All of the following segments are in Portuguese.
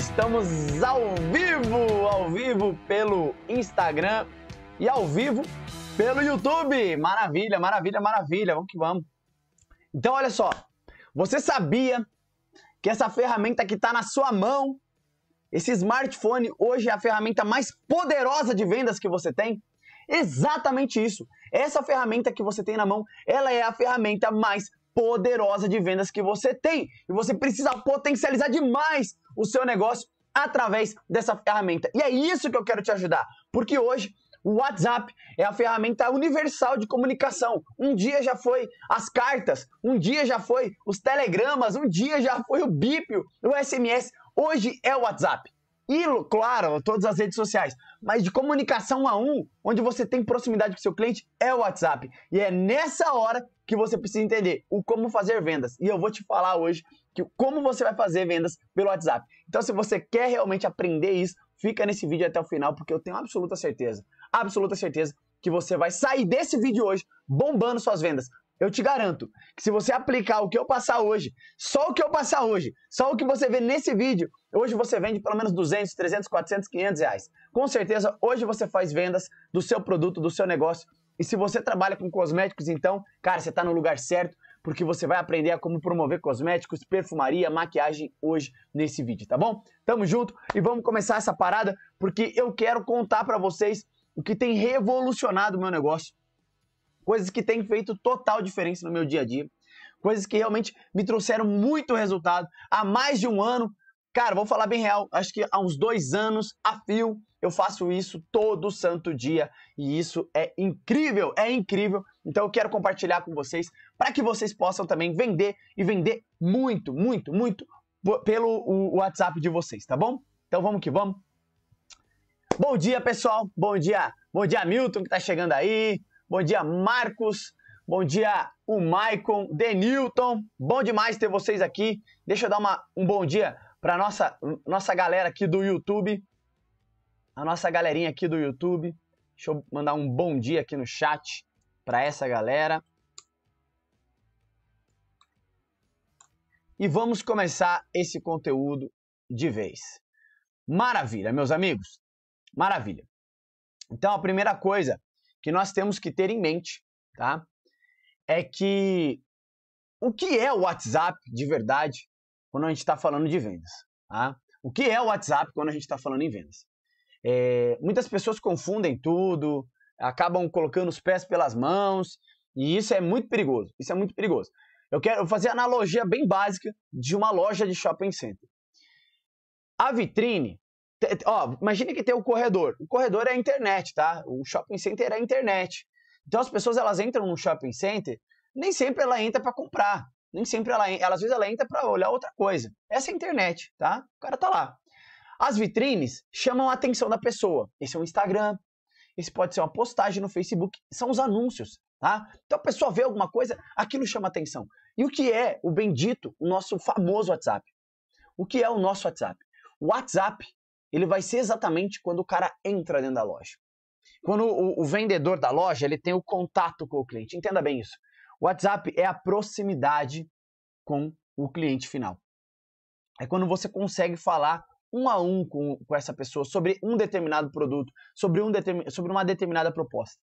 estamos ao vivo, ao vivo pelo Instagram e ao vivo pelo YouTube. Maravilha, maravilha, maravilha. Vamos que vamos. Então, olha só. Você sabia que essa ferramenta que está na sua mão, esse smartphone, hoje é a ferramenta mais poderosa de vendas que você tem? Exatamente isso. Essa ferramenta que você tem na mão, ela é a ferramenta mais poderosa de vendas que você tem. E você precisa potencializar demais o seu negócio através dessa ferramenta. E é isso que eu quero te ajudar, porque hoje o WhatsApp é a ferramenta universal de comunicação. Um dia já foi as cartas, um dia já foi os telegramas, um dia já foi o bip, o SMS. Hoje é o WhatsApp. E, claro, todas as redes sociais. Mas de comunicação a um, onde você tem proximidade com seu cliente, é o WhatsApp. E é nessa hora que você precisa entender, o como fazer vendas. E eu vou te falar hoje que como você vai fazer vendas pelo WhatsApp. Então, se você quer realmente aprender isso, fica nesse vídeo até o final, porque eu tenho absoluta certeza, absoluta certeza que você vai sair desse vídeo hoje bombando suas vendas. Eu te garanto que se você aplicar o que eu passar hoje, só o que eu passar hoje, só o que você vê nesse vídeo, hoje você vende pelo menos 200, 300, 400, 500 reais. Com certeza, hoje você faz vendas do seu produto, do seu negócio e se você trabalha com cosméticos, então, cara, você está no lugar certo, porque você vai aprender a como promover cosméticos, perfumaria, maquiagem hoje nesse vídeo, tá bom? Tamo junto e vamos começar essa parada, porque eu quero contar para vocês o que tem revolucionado o meu negócio, coisas que têm feito total diferença no meu dia a dia, coisas que realmente me trouxeram muito resultado. Há mais de um ano Cara, vou falar bem real, acho que há uns dois anos a fio eu faço isso todo santo dia e isso é incrível, é incrível. Então eu quero compartilhar com vocês para que vocês possam também vender e vender muito, muito, muito pelo WhatsApp de vocês, tá bom? Então vamos que vamos. Bom dia, pessoal. Bom dia. Bom dia, Milton que tá chegando aí. Bom dia, Marcos. Bom dia, o Maicon, Denilton. Bom demais ter vocês aqui. Deixa eu dar uma, um bom dia para nossa nossa galera aqui do YouTube, a nossa galerinha aqui do YouTube. Deixa eu mandar um bom dia aqui no chat para essa galera. E vamos começar esse conteúdo de vez. Maravilha, meus amigos. Maravilha. Então, a primeira coisa que nós temos que ter em mente, tá? É que o que é o WhatsApp de verdade? quando a gente está falando de vendas. Tá? O que é o WhatsApp quando a gente está falando em vendas? É, muitas pessoas confundem tudo, acabam colocando os pés pelas mãos, e isso é muito perigoso. Isso é muito perigoso. Eu quero fazer a analogia bem básica de uma loja de shopping center. A vitrine, ó, imagine que tem o corredor. O corredor é a internet, tá? O shopping center é a internet. Então as pessoas elas entram no shopping center, nem sempre ela entra para comprar. Nem sempre ela, ela às vezes ela entra para olhar outra coisa. Essa é a internet, tá? O cara tá lá. As vitrines chamam a atenção da pessoa. Esse é um Instagram, esse pode ser uma postagem no Facebook, são os anúncios, tá? Então a pessoa vê alguma coisa, aquilo chama atenção. E o que é o bendito, o nosso famoso WhatsApp? O que é o nosso WhatsApp? O WhatsApp, ele vai ser exatamente quando o cara entra dentro da loja. Quando o, o vendedor da loja, ele tem o contato com o cliente. Entenda bem isso. O WhatsApp é a proximidade com o cliente final. É quando você consegue falar um a um com, com essa pessoa sobre um determinado produto, sobre, um determin, sobre uma determinada proposta.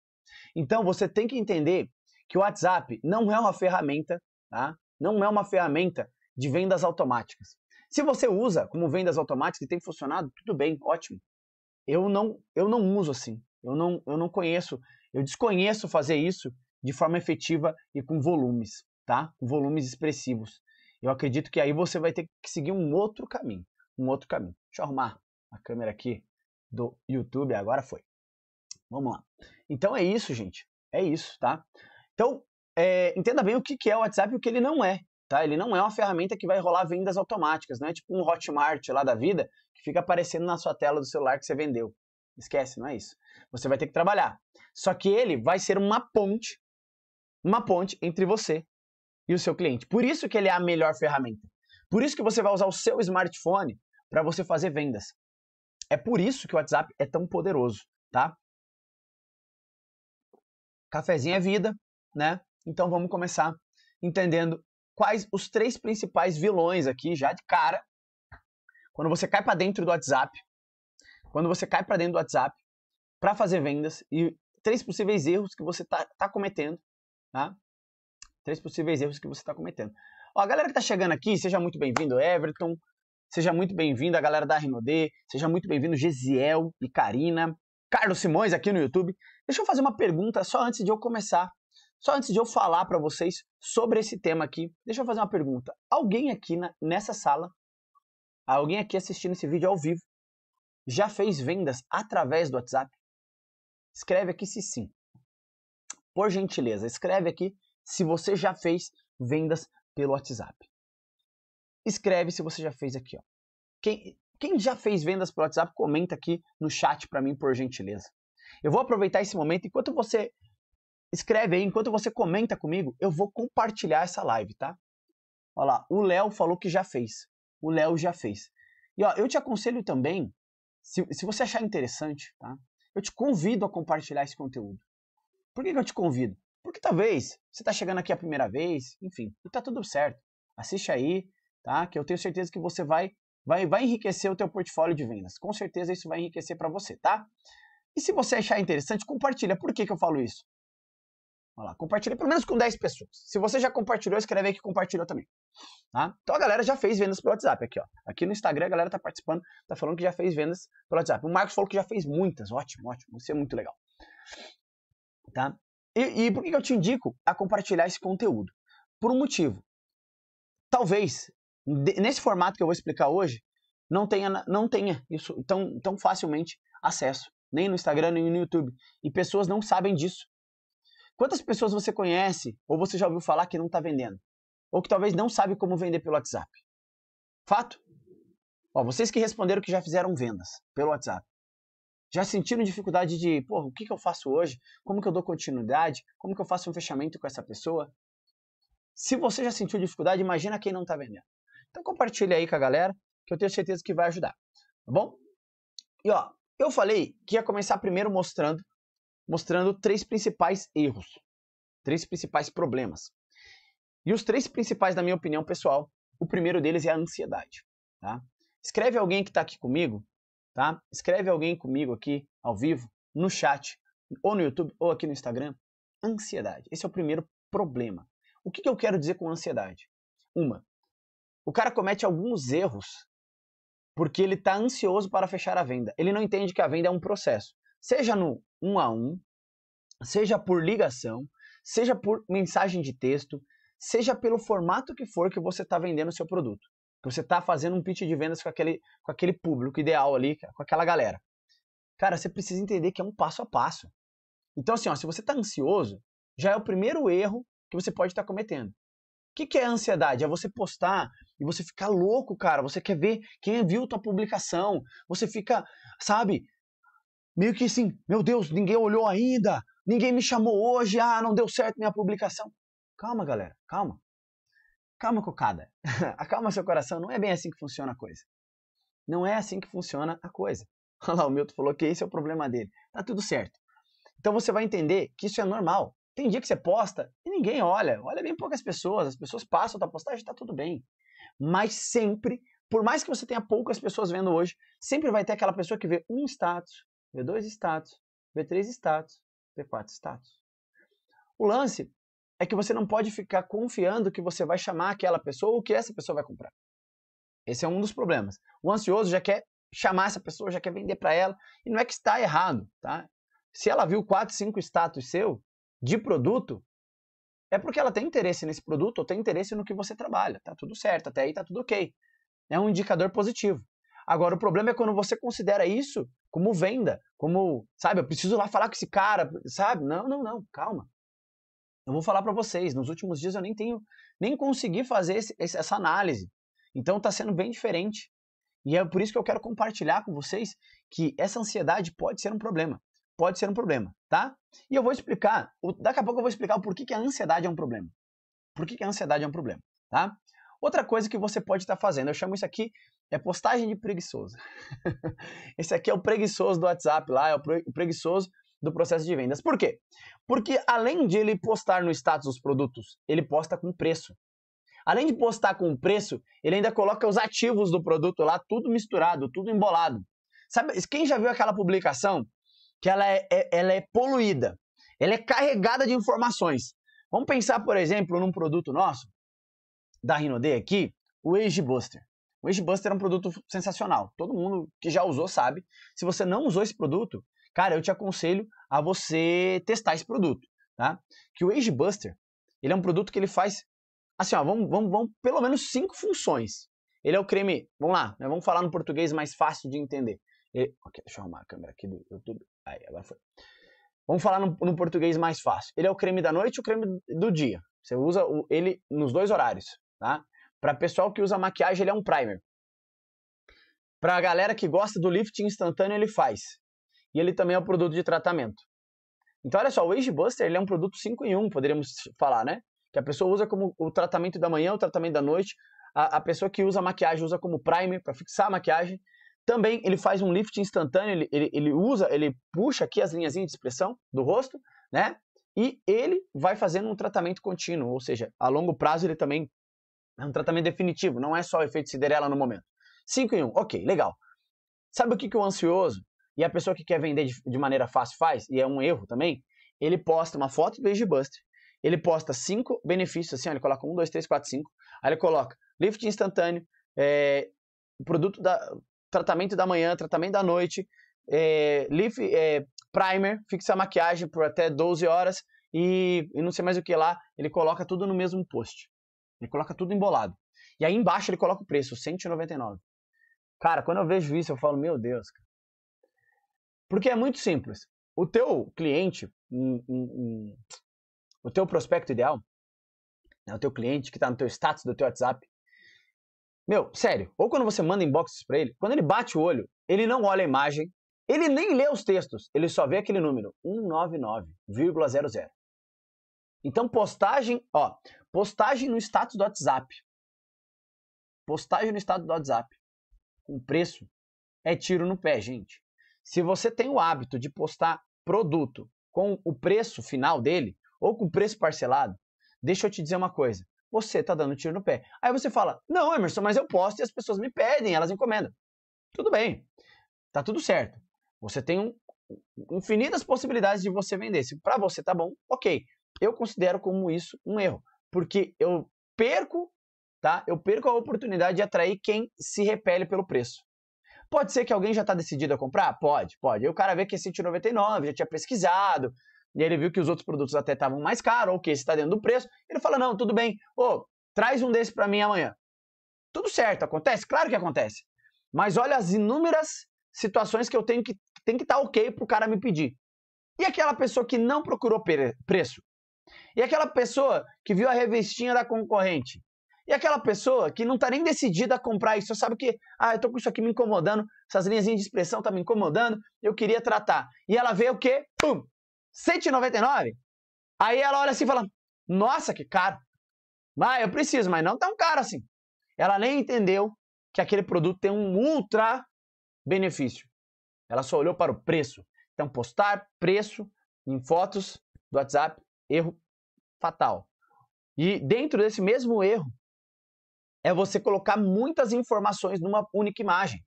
Então você tem que entender que o WhatsApp não é uma ferramenta, tá? não é uma ferramenta de vendas automáticas. Se você usa como vendas automáticas e tem funcionado, tudo bem, ótimo. Eu não, eu não uso assim. Eu não, eu não conheço, eu desconheço fazer isso de forma efetiva e com volumes, tá? Com volumes expressivos. Eu acredito que aí você vai ter que seguir um outro caminho, um outro caminho. Deixa eu arrumar a câmera aqui do YouTube, agora foi. Vamos lá. Então é isso, gente. É isso, tá? Então, é, entenda bem o que, que é o WhatsApp e o que ele não é, tá? Ele não é uma ferramenta que vai rolar vendas automáticas, não é tipo um Hotmart lá da vida que fica aparecendo na sua tela do celular que você vendeu. Esquece, não é isso. Você vai ter que trabalhar. Só que ele vai ser uma ponte uma ponte entre você e o seu cliente. Por isso que ele é a melhor ferramenta. Por isso que você vai usar o seu smartphone para você fazer vendas. É por isso que o WhatsApp é tão poderoso, tá? Cafezinho é vida, né? Então vamos começar entendendo quais os três principais vilões aqui já de cara. Quando você cai para dentro do WhatsApp, quando você cai para dentro do WhatsApp para fazer vendas e três possíveis erros que você tá, tá cometendo Tá? Três possíveis erros que você está cometendo. Ó, a galera que está chegando aqui, seja muito bem-vindo, Everton. Seja muito bem-vindo a galera da RMD. Seja muito bem-vindo, Gesiel e Karina. Carlos Simões aqui no YouTube. Deixa eu fazer uma pergunta só antes de eu começar. Só antes de eu falar para vocês sobre esse tema aqui, deixa eu fazer uma pergunta. Alguém aqui na, nessa sala, alguém aqui assistindo esse vídeo ao vivo, já fez vendas através do WhatsApp? Escreve aqui se sim. Por gentileza, escreve aqui se você já fez vendas pelo WhatsApp. Escreve se você já fez aqui. Ó. Quem, quem já fez vendas pelo WhatsApp, comenta aqui no chat para mim, por gentileza. Eu vou aproveitar esse momento, enquanto você escreve aí, enquanto você comenta comigo, eu vou compartilhar essa live, tá? Olha lá, o Léo falou que já fez. O Léo já fez. E ó, eu te aconselho também, se, se você achar interessante, tá? Eu te convido a compartilhar esse conteúdo. Por que, eu te convido? Porque talvez você está chegando aqui a primeira vez, enfim, e está tudo certo. Assiste aí, tá? Que eu tenho certeza que você vai vai, vai enriquecer o teu portfólio de vendas. Com certeza isso vai enriquecer para você, tá? E se você achar interessante, compartilha. Por que, que eu falo isso? Olha lá, compartilha pelo menos com 10 pessoas. Se você já compartilhou, escreve aí que compartilhou também. Tá? Então a galera já fez vendas pelo WhatsApp aqui, ó. Aqui no Instagram a galera tá participando, tá falando que já fez vendas pelo WhatsApp. O Marcos falou que já fez muitas. Ótimo, ótimo. Isso é muito legal. Tá? E, e por que eu te indico a compartilhar esse conteúdo? Por um motivo. Talvez, nesse formato que eu vou explicar hoje, não tenha, não tenha isso tão, tão facilmente acesso, nem no Instagram, nem no YouTube. E pessoas não sabem disso. Quantas pessoas você conhece ou você já ouviu falar que não está vendendo? Ou que talvez não sabe como vender pelo WhatsApp? Fato? Ó, vocês que responderam que já fizeram vendas pelo WhatsApp. Já sentiram dificuldade de, pô, o que, que eu faço hoje? Como que eu dou continuidade? Como que eu faço um fechamento com essa pessoa? Se você já sentiu dificuldade, imagina quem não está vendendo. Então compartilha aí com a galera, que eu tenho certeza que vai ajudar, tá bom? E ó, eu falei que ia começar primeiro mostrando, mostrando três principais erros, três principais problemas. E os três principais, na minha opinião pessoal, o primeiro deles é a ansiedade, tá? Escreve alguém que está aqui comigo tá? Escreve alguém comigo aqui ao vivo, no chat, ou no YouTube, ou aqui no Instagram. Ansiedade. Esse é o primeiro problema. O que, que eu quero dizer com ansiedade? Uma, o cara comete alguns erros porque ele está ansioso para fechar a venda. Ele não entende que a venda é um processo. Seja no um a um, seja por ligação, seja por mensagem de texto, seja pelo formato que for que você está vendendo o seu produto. Você está fazendo um pitch de vendas com aquele, com aquele público ideal ali, com aquela galera. Cara, você precisa entender que é um passo a passo. Então, assim, ó, se você está ansioso, já é o primeiro erro que você pode estar tá cometendo. O que, que é ansiedade? É você postar e você ficar louco, cara. Você quer ver quem viu tua publicação. Você fica, sabe, meio que assim, meu Deus, ninguém olhou ainda, ninguém me chamou hoje, ah, não deu certo minha publicação. Calma, galera, calma. Calma, cocada. Acalma seu coração. Não é bem assim que funciona a coisa. Não é assim que funciona a coisa. Olha lá, o Milton falou que esse é o problema dele. Tá tudo certo. Então você vai entender que isso é normal. Tem dia que você posta e ninguém olha. Olha bem poucas pessoas. As pessoas passam da postagem tá tudo bem. Mas sempre, por mais que você tenha poucas pessoas vendo hoje, sempre vai ter aquela pessoa que vê um status, vê dois status, vê três status, vê quatro status. O lance é que você não pode ficar confiando que você vai chamar aquela pessoa ou que essa pessoa vai comprar. Esse é um dos problemas. O ansioso já quer chamar essa pessoa, já quer vender para ela, e não é que está errado, tá? Se ela viu 4, 5 status seu de produto, é porque ela tem interesse nesse produto ou tem interesse no que você trabalha. Tá tudo certo, até aí tá tudo ok. É um indicador positivo. Agora, o problema é quando você considera isso como venda, como, sabe, eu preciso lá falar com esse cara, sabe? Não, não, não, calma. Eu vou falar para vocês, nos últimos dias eu nem tenho, nem consegui fazer esse, essa análise. Então está sendo bem diferente. E é por isso que eu quero compartilhar com vocês que essa ansiedade pode ser um problema. Pode ser um problema, tá? E eu vou explicar, daqui a pouco eu vou explicar por que, que a ansiedade é um problema. Por que, que a ansiedade é um problema, tá? Outra coisa que você pode estar tá fazendo, eu chamo isso aqui, é postagem de preguiçoso. Esse aqui é o preguiçoso do WhatsApp lá, é o preguiçoso do processo de vendas. Por quê? Porque além de ele postar no status os produtos, ele posta com preço. Além de postar com preço, ele ainda coloca os ativos do produto lá, tudo misturado, tudo embolado. Sabe, quem já viu aquela publicação que ela é, é ela é poluída, ela é carregada de informações. Vamos pensar, por exemplo, num produto nosso, da Rinode aqui, o Age Buster. O Age Buster é um produto sensacional. Todo mundo que já usou sabe. Se você não usou esse produto, cara, eu te aconselho a você testar esse produto, tá? Que o Age Buster, ele é um produto que ele faz, assim, ó, vamos, vamos, vamos pelo menos cinco funções. Ele é o creme, vamos lá, né, vamos falar no português mais fácil de entender. Ele, ok, deixa eu arrumar a câmera aqui do YouTube. Aí, agora foi. Vamos falar no, no português mais fácil. Ele é o creme da noite e o creme do dia. Você usa o, ele nos dois horários, tá? Para pessoal que usa maquiagem, ele é um primer. Para a galera que gosta do lifting instantâneo, ele faz e ele também é um produto de tratamento. Então, olha só, o Age Buster ele é um produto 5 em 1, poderíamos falar, né? Que a pessoa usa como o tratamento da manhã, o tratamento da noite. A, a pessoa que usa maquiagem usa como primer para fixar a maquiagem. Também ele faz um lift instantâneo, ele, ele, ele usa, ele puxa aqui as linhas de expressão do rosto, né? E ele vai fazendo um tratamento contínuo, ou seja, a longo prazo ele também é um tratamento definitivo, não é só o efeito Cinderela no momento. 5 em 1, um, ok, legal. Sabe o que, que o ansioso, e a pessoa que quer vender de, de maneira fácil faz, e é um erro também, ele posta uma foto do Buster, ele posta cinco benefícios, assim, ó, ele coloca um, dois, três, quatro, cinco, aí ele coloca lift instantâneo, é, produto da, tratamento da manhã, tratamento da noite, é, lift, é, primer, fixa a maquiagem por até 12 horas e, e não sei mais o que lá, ele coloca tudo no mesmo post. Ele coloca tudo embolado. E aí embaixo ele coloca o preço, 199. Cara, quando eu vejo isso, eu falo, meu Deus, cara, porque é muito simples. O teu cliente, um, um, um, o teu prospecto ideal, né, o teu cliente que está no teu status do teu WhatsApp, meu, sério, ou quando você manda inboxes para ele, quando ele bate o olho, ele não olha a imagem, ele nem lê os textos, ele só vê aquele número, 199,00. Então postagem, ó, postagem no status do WhatsApp. Postagem no status do WhatsApp com preço é tiro no pé, gente. Se você tem o hábito de postar produto com o preço final dele ou com o preço parcelado, deixa eu te dizer uma coisa. Você está dando tiro no pé. Aí você fala: Não, Emerson, mas eu posto e as pessoas me pedem, elas encomendam. Tudo bem, tá tudo certo. Você tem um, infinitas possibilidades de você vender. Se para você tá bom, ok. Eu considero como isso um erro, porque eu perco, tá? Eu perco a oportunidade de atrair quem se repele pelo preço. Pode ser que alguém já está decidido a comprar? Pode, pode. E o cara vê que é 199, já tinha pesquisado, e ele viu que os outros produtos até estavam mais caros, ou que esse está dentro do preço. Ele fala: não, tudo bem, ô, traz um desse para mim amanhã. Tudo certo, acontece? Claro que acontece. Mas olha as inúmeras situações que eu tenho que tem que estar tá ok para o cara me pedir. E aquela pessoa que não procurou preço? E aquela pessoa que viu a revistinha da concorrente? E aquela pessoa que não está nem decidida a comprar isso, só sabe que, ah, eu estou com isso aqui me incomodando, essas linhas de expressão estão tá me incomodando, eu queria tratar. E ela vê o quê? Pum! 199? Aí ela olha assim e fala, nossa, que caro. Mas ah, eu preciso, mas não tão caro assim. Ela nem entendeu que aquele produto tem um ultra benefício. Ela só olhou para o preço. Então, postar preço em fotos do WhatsApp, erro fatal. E dentro desse mesmo erro, é você colocar muitas informações numa única imagem.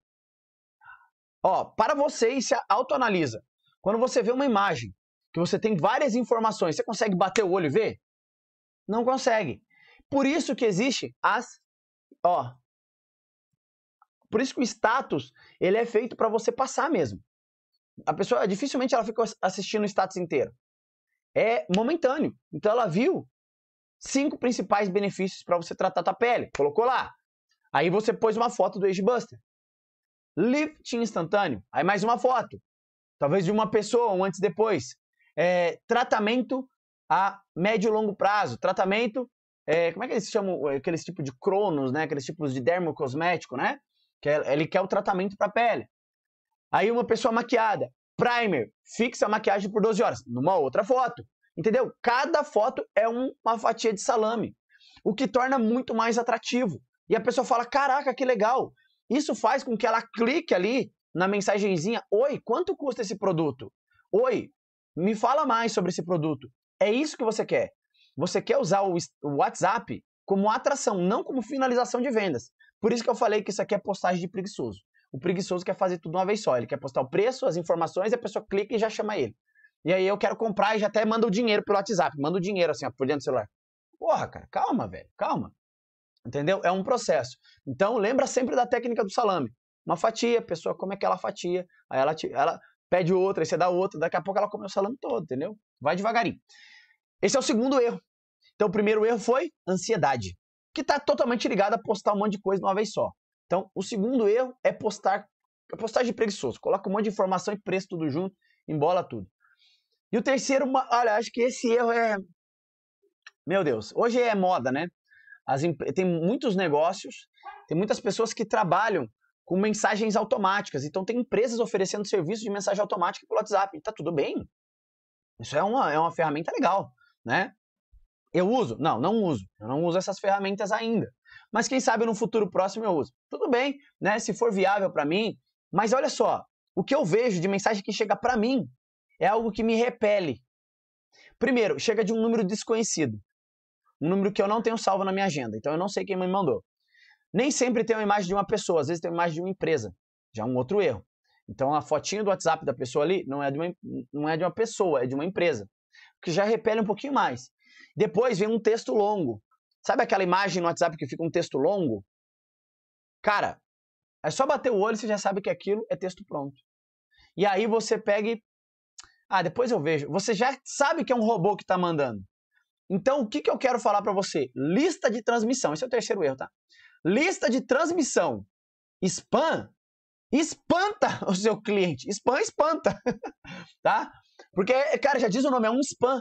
Ó, para você isso se é autoanalisa. Quando você vê uma imagem que você tem várias informações, você consegue bater o olho e ver? Não consegue. Por isso que existe as ó. Por isso que o status, ele é feito para você passar mesmo. A pessoa dificilmente ela fica assistindo o status inteiro. É momentâneo. Então ela viu, cinco principais benefícios para você tratar tua pele. Colocou lá. Aí você pôs uma foto do Age Buster. Lifting instantâneo. Aí mais uma foto. Talvez de uma pessoa, um antes e depois. É, tratamento a médio e longo prazo. Tratamento, é, como é que eles chamam? É, aqueles tipos de cronos, né? Aqueles tipos de dermocosmético, né? Que é, ele quer o tratamento para a pele. Aí uma pessoa maquiada. Primer, fixa a maquiagem por 12 horas. Numa outra foto. Entendeu? Cada foto é uma fatia de salame, o que torna muito mais atrativo. E a pessoa fala: "Caraca, que legal". Isso faz com que ela clique ali na mensagenzinha: "Oi, quanto custa esse produto? Oi, me fala mais sobre esse produto". É isso que você quer. Você quer usar o WhatsApp como atração, não como finalização de vendas. Por isso que eu falei que isso aqui é postagem de preguiçoso. O preguiçoso quer fazer tudo uma vez só. Ele quer postar o preço, as informações, a pessoa clica e já chama ele. E aí eu quero comprar e já até manda o dinheiro pelo WhatsApp, manda o dinheiro assim, ó, por dentro do celular. Porra, cara, calma, velho, calma. Entendeu? É um processo. Então, lembra sempre da técnica do salame. Uma fatia, a pessoa come aquela fatia, aí ela, te, ela pede outra, aí você dá outra, daqui a pouco ela come o salame todo, entendeu? Vai devagarinho. Esse é o segundo erro. Então, o primeiro erro foi ansiedade, que está totalmente ligada a postar um monte de coisa de uma vez só. Então, o segundo erro é postar, é postar de preguiçoso. Coloca um monte de informação e preço tudo junto, embola tudo. E o terceiro, olha, acho que esse erro é. Meu Deus, hoje é moda, né? As, tem muitos negócios, tem muitas pessoas que trabalham com mensagens automáticas. Então, tem empresas oferecendo serviço de mensagem automática pelo WhatsApp. tá tudo bem. Isso é uma, é uma ferramenta legal, né? Eu uso? Não, não uso. Eu não uso essas ferramentas ainda. Mas quem sabe no futuro próximo eu uso. Tudo bem, né? Se for viável para mim. Mas olha só, o que eu vejo de mensagem que chega para mim é algo que me repele. Primeiro, chega de um número desconhecido. Um número que eu não tenho salvo na minha agenda, então eu não sei quem me mandou. Nem sempre tem uma imagem de uma pessoa, às vezes tem uma imagem de uma empresa. Já é um outro erro. Então a fotinha do WhatsApp da pessoa ali não é de uma, não é de uma pessoa, é de uma empresa. Que já repele um pouquinho mais. Depois vem um texto longo. Sabe aquela imagem no WhatsApp que fica um texto longo? Cara, é só bater o olho e você já sabe que aquilo é texto pronto. E aí você pega e ah, depois eu vejo. Você já sabe que é um robô que está mandando. Então, o que, que eu quero falar para você? Lista de transmissão. Esse é o terceiro erro, tá? Lista de transmissão. Spam espanta o seu cliente. Spam espanta, tá? Porque, cara, já diz o nome, é um spam.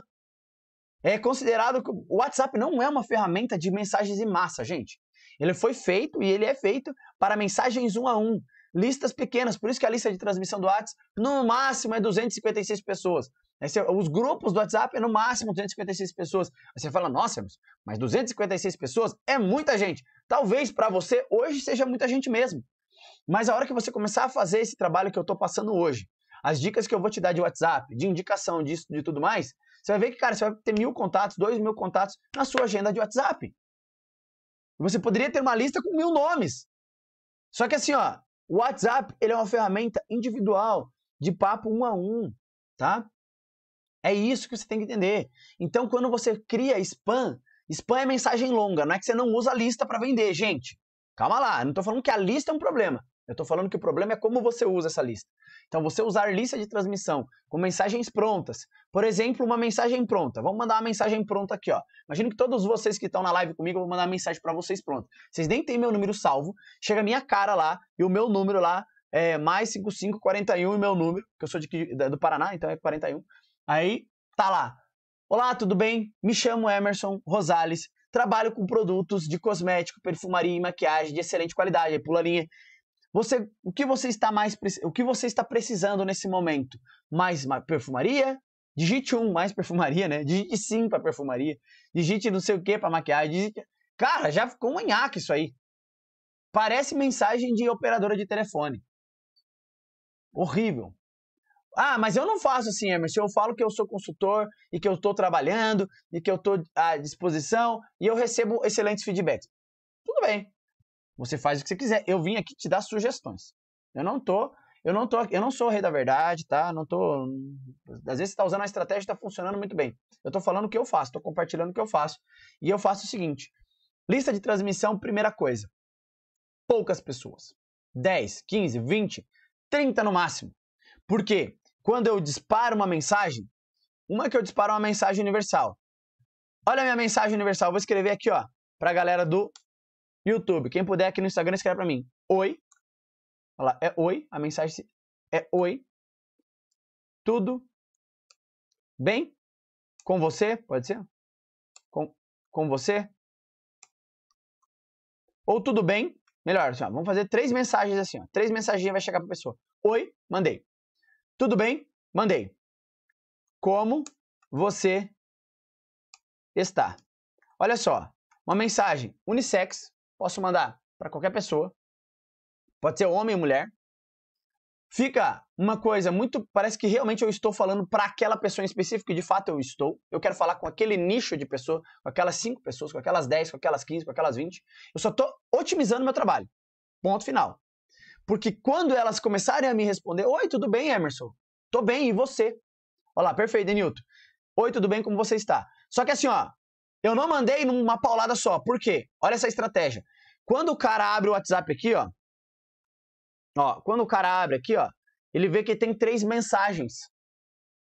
É considerado que o WhatsApp não é uma ferramenta de mensagens em massa, gente. Ele foi feito e ele é feito para mensagens um a um listas pequenas, por isso que a lista de transmissão do WhatsApp no máximo é 256 pessoas. os grupos do WhatsApp é no máximo 256 pessoas. Aí você fala, nossa, mas 256 pessoas é muita gente. Talvez para você hoje seja muita gente mesmo. Mas a hora que você começar a fazer esse trabalho que eu estou passando hoje, as dicas que eu vou te dar de WhatsApp, de indicação disso, de tudo mais, você vai ver que, cara, você vai ter mil contatos, dois mil contatos na sua agenda de WhatsApp. Você poderia ter uma lista com mil nomes. Só que assim, ó, o WhatsApp ele é uma ferramenta individual de papo um a um, tá? É isso que você tem que entender. Então, quando você cria spam, spam é mensagem longa, não é que você não usa a lista para vender, gente. Calma lá, não estou falando que a lista é um problema. Eu estou falando que o problema é como você usa essa lista. Então, você usar lista de transmissão com mensagens prontas. Por exemplo, uma mensagem pronta. Vamos mandar uma mensagem pronta aqui, ó. Imagino que todos vocês que estão na live comigo, eu vou mandar uma mensagem para vocês pronta. Vocês nem têm meu número salvo. Chega a minha cara lá e o meu número lá é mais 5541 e meu número, que eu sou de, do Paraná, então é 41. Aí, tá lá. Olá, tudo bem? Me chamo Emerson Rosales. Trabalho com produtos de cosmético, perfumaria e maquiagem de excelente qualidade. Aí pula a linha você, o que você está mais o que você está precisando nesse momento? Mais perfumaria? Digite um mais perfumaria, né? Digite sim para perfumaria. Digite não sei o que para maquiagem. Digite... Cara, já ficou um nhaque isso aí. Parece mensagem de operadora de telefone. Horrível. Ah, mas eu não faço assim, Emerson. Eu falo que eu sou consultor e que eu estou trabalhando e que eu estou à disposição e eu recebo excelentes feedbacks. Tudo bem. Você faz o que você quiser. Eu vim aqui te dar sugestões. Eu não tô, eu não tô, eu não sou o rei da verdade, tá? Não tô. Às vezes você tá usando a estratégia e tá funcionando muito bem. Eu tô falando o que eu faço, tô compartilhando o que eu faço. E eu faço o seguinte: lista de transmissão, primeira coisa. Poucas pessoas. 10, 15, 20, 30 no máximo. Por quê? Quando eu disparo uma mensagem, uma é que eu disparo é uma mensagem universal. Olha a minha mensagem universal, eu vou escrever aqui, ó, pra galera do YouTube. Quem puder aqui no Instagram, escreve pra mim. Oi. Olha lá, é oi. A mensagem é oi. Tudo bem? Com você? Pode ser? Com, com você? Ou tudo bem? Melhor, assim, ó, vamos fazer três mensagens assim. Ó, três mensagens vai chegar pra pessoa. Oi, mandei. Tudo bem? Mandei. Como você está? Olha só, uma mensagem unissex, Posso mandar para qualquer pessoa. Pode ser homem ou mulher. Fica uma coisa muito. Parece que realmente eu estou falando para aquela pessoa em específico, e de fato eu estou. Eu quero falar com aquele nicho de pessoa, com aquelas 5 pessoas, com aquelas 10, com aquelas 15, com aquelas 20. Eu só estou otimizando meu trabalho. Ponto final. Porque quando elas começarem a me responder: Oi, tudo bem, Emerson? Tô bem, e você? Olá, perfeito, Denilton. Oi, tudo bem? Como você está? Só que assim, ó, eu não mandei numa paulada só. Por quê? Olha essa estratégia. Quando o cara abre o WhatsApp aqui, ó. Ó, quando o cara abre aqui, ó, ele vê que tem três mensagens.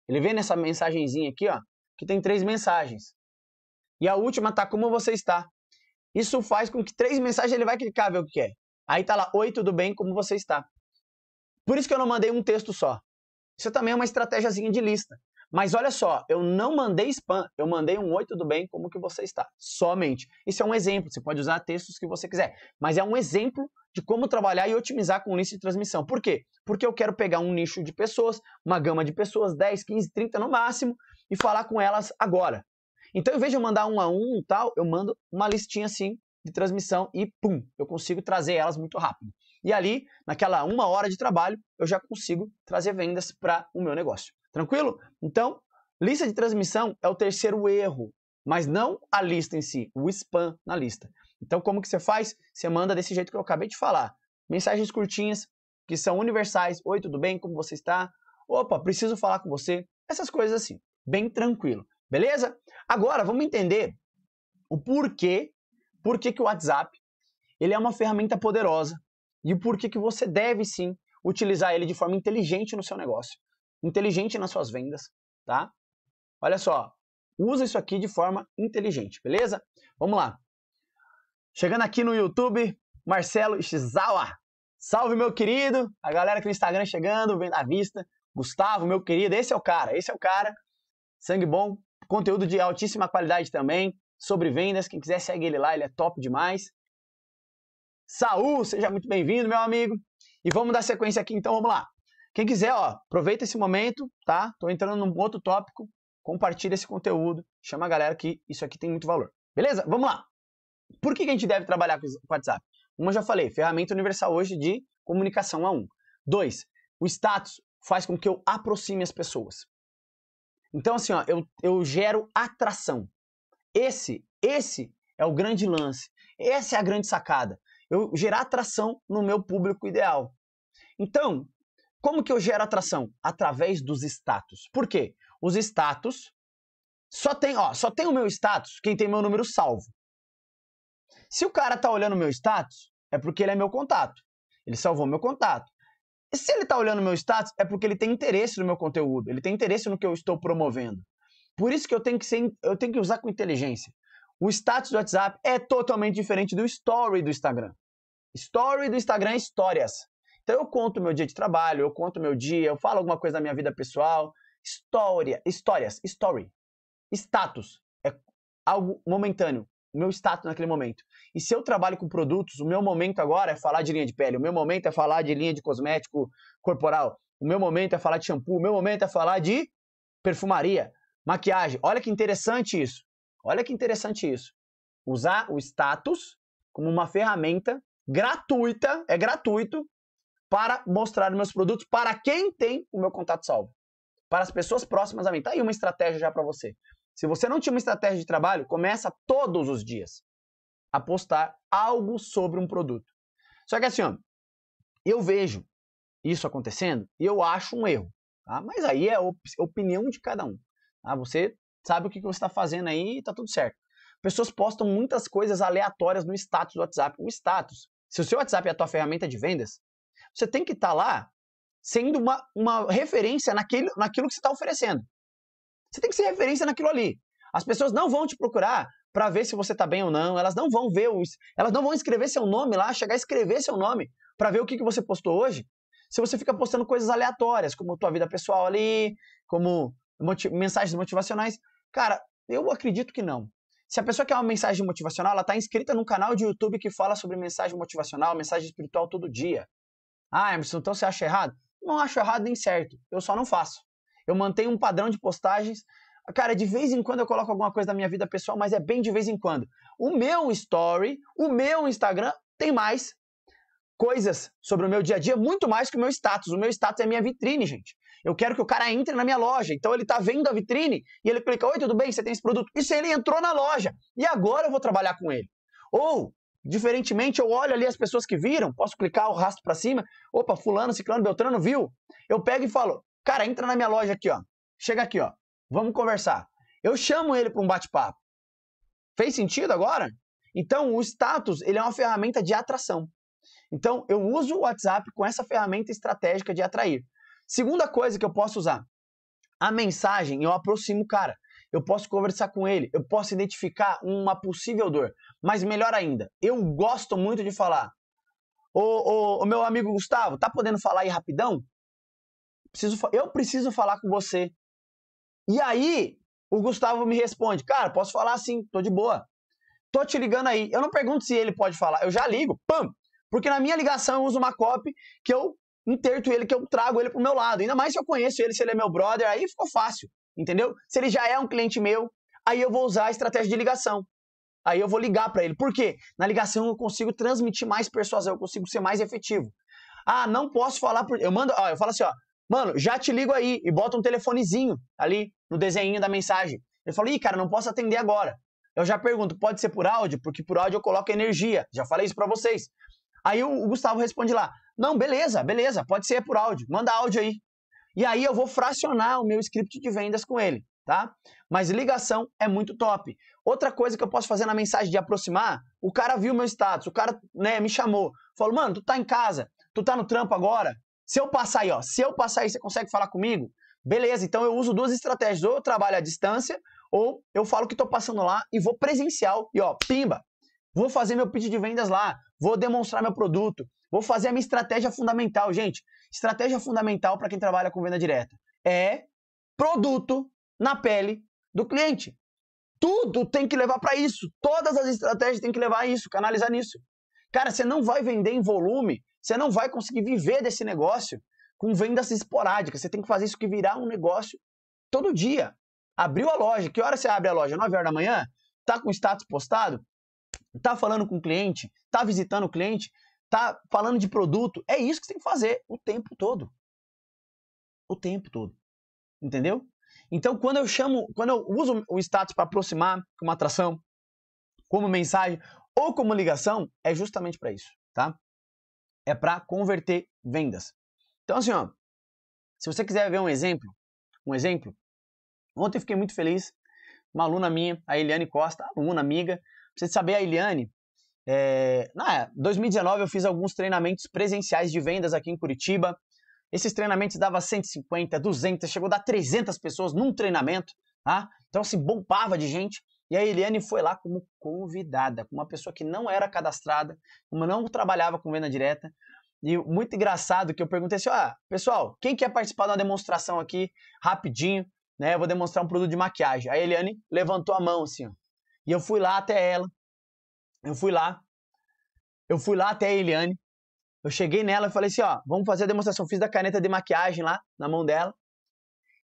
Ele vê nessa mensagenzinha aqui, ó, que tem três mensagens. E a última tá como você está. Isso faz com que três mensagens ele vai clicar ver o que é. Aí tá lá, oi, tudo bem, como você está. Por isso que eu não mandei um texto só. Isso também é uma estratégiazinha de lista. Mas olha só, eu não mandei spam, eu mandei um oi, tudo bem, como que você está? Somente. Isso é um exemplo, você pode usar textos que você quiser, mas é um exemplo de como trabalhar e otimizar com lista de transmissão. Por quê? Porque eu quero pegar um nicho de pessoas, uma gama de pessoas, 10, 15, 30 no máximo, e falar com elas agora. Então, em vez de eu mandar um a um tal, eu mando uma listinha assim de transmissão e pum, eu consigo trazer elas muito rápido. E ali, naquela uma hora de trabalho, eu já consigo trazer vendas para o meu negócio. Tranquilo? Então, lista de transmissão é o terceiro erro, mas não a lista em si, o spam na lista. Então, como que você faz? Você manda desse jeito que eu acabei de falar. Mensagens curtinhas, que são universais. Oi, tudo bem? Como você está? Opa, preciso falar com você. Essas coisas assim, bem tranquilo. Beleza? Agora, vamos entender o porquê, por que o WhatsApp ele é uma ferramenta poderosa e o porquê que você deve sim utilizar ele de forma inteligente no seu negócio inteligente nas suas vendas, tá? Olha só, usa isso aqui de forma inteligente, beleza? Vamos lá. Chegando aqui no YouTube, Marcelo Ishizawa. Salve, meu querido. A galera aqui no Instagram chegando, vem na vista. Gustavo, meu querido, esse é o cara, esse é o cara. Sangue bom, conteúdo de altíssima qualidade também, sobre vendas. Quem quiser segue ele lá, ele é top demais. Saul, seja muito bem-vindo, meu amigo. E vamos dar sequência aqui, então vamos lá. Quem quiser, ó, aproveita esse momento, tá? Tô entrando num outro tópico, compartilha esse conteúdo, chama a galera que isso aqui tem muito valor. Beleza? Vamos lá. Por que, que a gente deve trabalhar com o WhatsApp? Uma eu já falei, ferramenta universal hoje de comunicação a um. Dois, o status faz com que eu aproxime as pessoas. Então, assim, ó, eu, eu gero atração. Esse, esse é o grande lance. Essa é a grande sacada. Eu gerar atração no meu público ideal. Então, como que eu gero atração? Através dos status. Por quê? Os status só tem, ó, só tem o meu status quem tem meu número salvo. Se o cara tá olhando meu status, é porque ele é meu contato. Ele salvou meu contato. E se ele tá olhando meu status, é porque ele tem interesse no meu conteúdo, ele tem interesse no que eu estou promovendo. Por isso que eu tenho que ser, eu tenho que usar com inteligência. O status do WhatsApp é totalmente diferente do story do Instagram. Story do Instagram é histórias. Então eu conto meu dia de trabalho, eu conto meu dia, eu falo alguma coisa da minha vida pessoal, história, histórias, story, status, é algo momentâneo, o meu status naquele momento. E se eu trabalho com produtos, o meu momento agora é falar de linha de pele, o meu momento é falar de linha de cosmético corporal, o meu momento é falar de shampoo, o meu momento é falar de perfumaria, maquiagem. Olha que interessante isso. Olha que interessante isso. Usar o status como uma ferramenta gratuita, é gratuito, para mostrar meus produtos para quem tem o meu contato salvo. Para as pessoas próximas a mim. Tá aí uma estratégia já para você. Se você não tinha uma estratégia de trabalho, começa todos os dias a postar algo sobre um produto. Só que assim, ó, eu vejo isso acontecendo e eu acho um erro. Tá? Mas aí é op opinião de cada um. Tá? Você sabe o que, que você está fazendo aí e está tudo certo. Pessoas postam muitas coisas aleatórias no status do WhatsApp. O status, se o seu WhatsApp é a tua ferramenta de vendas, você tem que estar tá lá sendo uma, uma referência naquele, naquilo que você está oferecendo. Você tem que ser referência naquilo ali. As pessoas não vão te procurar para ver se você está bem ou não, elas não vão ver os. Elas não vão escrever seu nome lá, chegar a escrever seu nome para ver o que, que você postou hoje. Se você fica postando coisas aleatórias, como tua vida pessoal ali, como mensagens motivacionais. Cara, eu acredito que não. Se a pessoa quer uma mensagem motivacional, ela está inscrita num canal de YouTube que fala sobre mensagem motivacional, mensagem espiritual todo dia. Ah, Emerson, então você acha errado? Não acho errado nem certo. Eu só não faço. Eu mantenho um padrão de postagens. Cara, de vez em quando eu coloco alguma coisa da minha vida pessoal, mas é bem de vez em quando. O meu story, o meu Instagram tem mais coisas sobre o meu dia a dia, muito mais que o meu status. O meu status é a minha vitrine, gente. Eu quero que o cara entre na minha loja. Então ele está vendo a vitrine e ele clica: Oi, tudo bem? Você tem esse produto? Isso ele entrou na loja. E agora eu vou trabalhar com ele. Ou Diferentemente, eu olho ali as pessoas que viram, posso clicar o rasto para cima, opa, fulano, ciclano, beltrano, viu? Eu pego e falo, cara, entra na minha loja aqui, ó. Chega aqui, ó. Vamos conversar. Eu chamo ele para um bate-papo. Fez sentido agora? Então, o status, ele é uma ferramenta de atração. Então, eu uso o WhatsApp com essa ferramenta estratégica de atrair. Segunda coisa que eu posso usar, a mensagem, eu aproximo o cara eu posso conversar com ele, eu posso identificar uma possível dor. Mas melhor ainda, eu gosto muito de falar. Ô, meu amigo Gustavo, tá podendo falar aí rapidão? Preciso, eu preciso falar com você. E aí, o Gustavo me responde: Cara, posso falar sim, tô de boa. Tô te ligando aí. Eu não pergunto se ele pode falar, eu já ligo, pam! Porque na minha ligação eu uso uma copy que eu interto ele, que eu trago ele pro meu lado. Ainda mais se eu conheço ele, se ele é meu brother, aí ficou fácil entendeu? Se ele já é um cliente meu, aí eu vou usar a estratégia de ligação. Aí eu vou ligar para ele. Por quê? Na ligação eu consigo transmitir mais persuasão, eu consigo ser mais efetivo. Ah, não posso falar por... eu mando, ó, eu falo assim, ó, mano, já te ligo aí e bota um telefonezinho ali no desenho da mensagem. Ele falo "Ih, cara, não posso atender agora". Eu já pergunto: "Pode ser por áudio? Porque por áudio eu coloco energia". Já falei isso para vocês. Aí o Gustavo responde lá: "Não, beleza, beleza, pode ser por áudio. Manda áudio aí". E aí eu vou fracionar o meu script de vendas com ele, tá? Mas ligação é muito top. Outra coisa que eu posso fazer na mensagem de aproximar, o cara viu meu status, o cara né, me chamou, falou, mano, tu tá em casa, tu tá no trampo agora? Se eu passar aí, ó, se eu passar aí, você consegue falar comigo? Beleza, então eu uso duas estratégias, ou eu trabalho à distância, ou eu falo que tô passando lá e vou presencial, e ó, pimba, vou fazer meu pitch de vendas lá, vou demonstrar meu produto, vou fazer a minha estratégia fundamental, gente estratégia fundamental para quem trabalha com venda direta. É produto na pele do cliente. Tudo tem que levar para isso. Todas as estratégias têm que levar a isso, canalizar nisso. Cara, você não vai vender em volume, você não vai conseguir viver desse negócio com vendas esporádicas. Você tem que fazer isso que virar um negócio todo dia. Abriu a loja, que hora você abre a loja? 9 horas da manhã? Tá com status postado? Tá falando com o cliente? Tá visitando o cliente? tá falando de produto, é isso que você tem que fazer o tempo todo. O tempo todo. Entendeu? Então, quando eu chamo, quando eu uso o status para aproximar como atração, como mensagem ou como ligação, é justamente para isso, tá? É para converter vendas. Então, assim, ó, se você quiser ver um exemplo, um exemplo, ontem eu fiquei muito feliz, uma aluna minha, a Eliane Costa, aluna amiga, pra você saber, a Eliane, é, na 2019 é, eu fiz alguns treinamentos presenciais de vendas aqui em Curitiba. Esses treinamentos dava 150, 200, chegou a dar 300 pessoas num treinamento, tá? Então se assim, bombava de gente. E a Eliane foi lá como convidada, como uma pessoa que não era cadastrada, como não trabalhava com venda direta. E muito engraçado que eu perguntei assim: ah, pessoal, quem quer participar da uma demonstração aqui rapidinho? Né, eu vou demonstrar um produto de maquiagem. A Eliane levantou a mão assim, ó. E eu fui lá até ela, eu fui lá, eu fui lá até a Eliane, eu cheguei nela e falei assim, ó, vamos fazer a demonstração. Fiz da caneta de maquiagem lá na mão dela.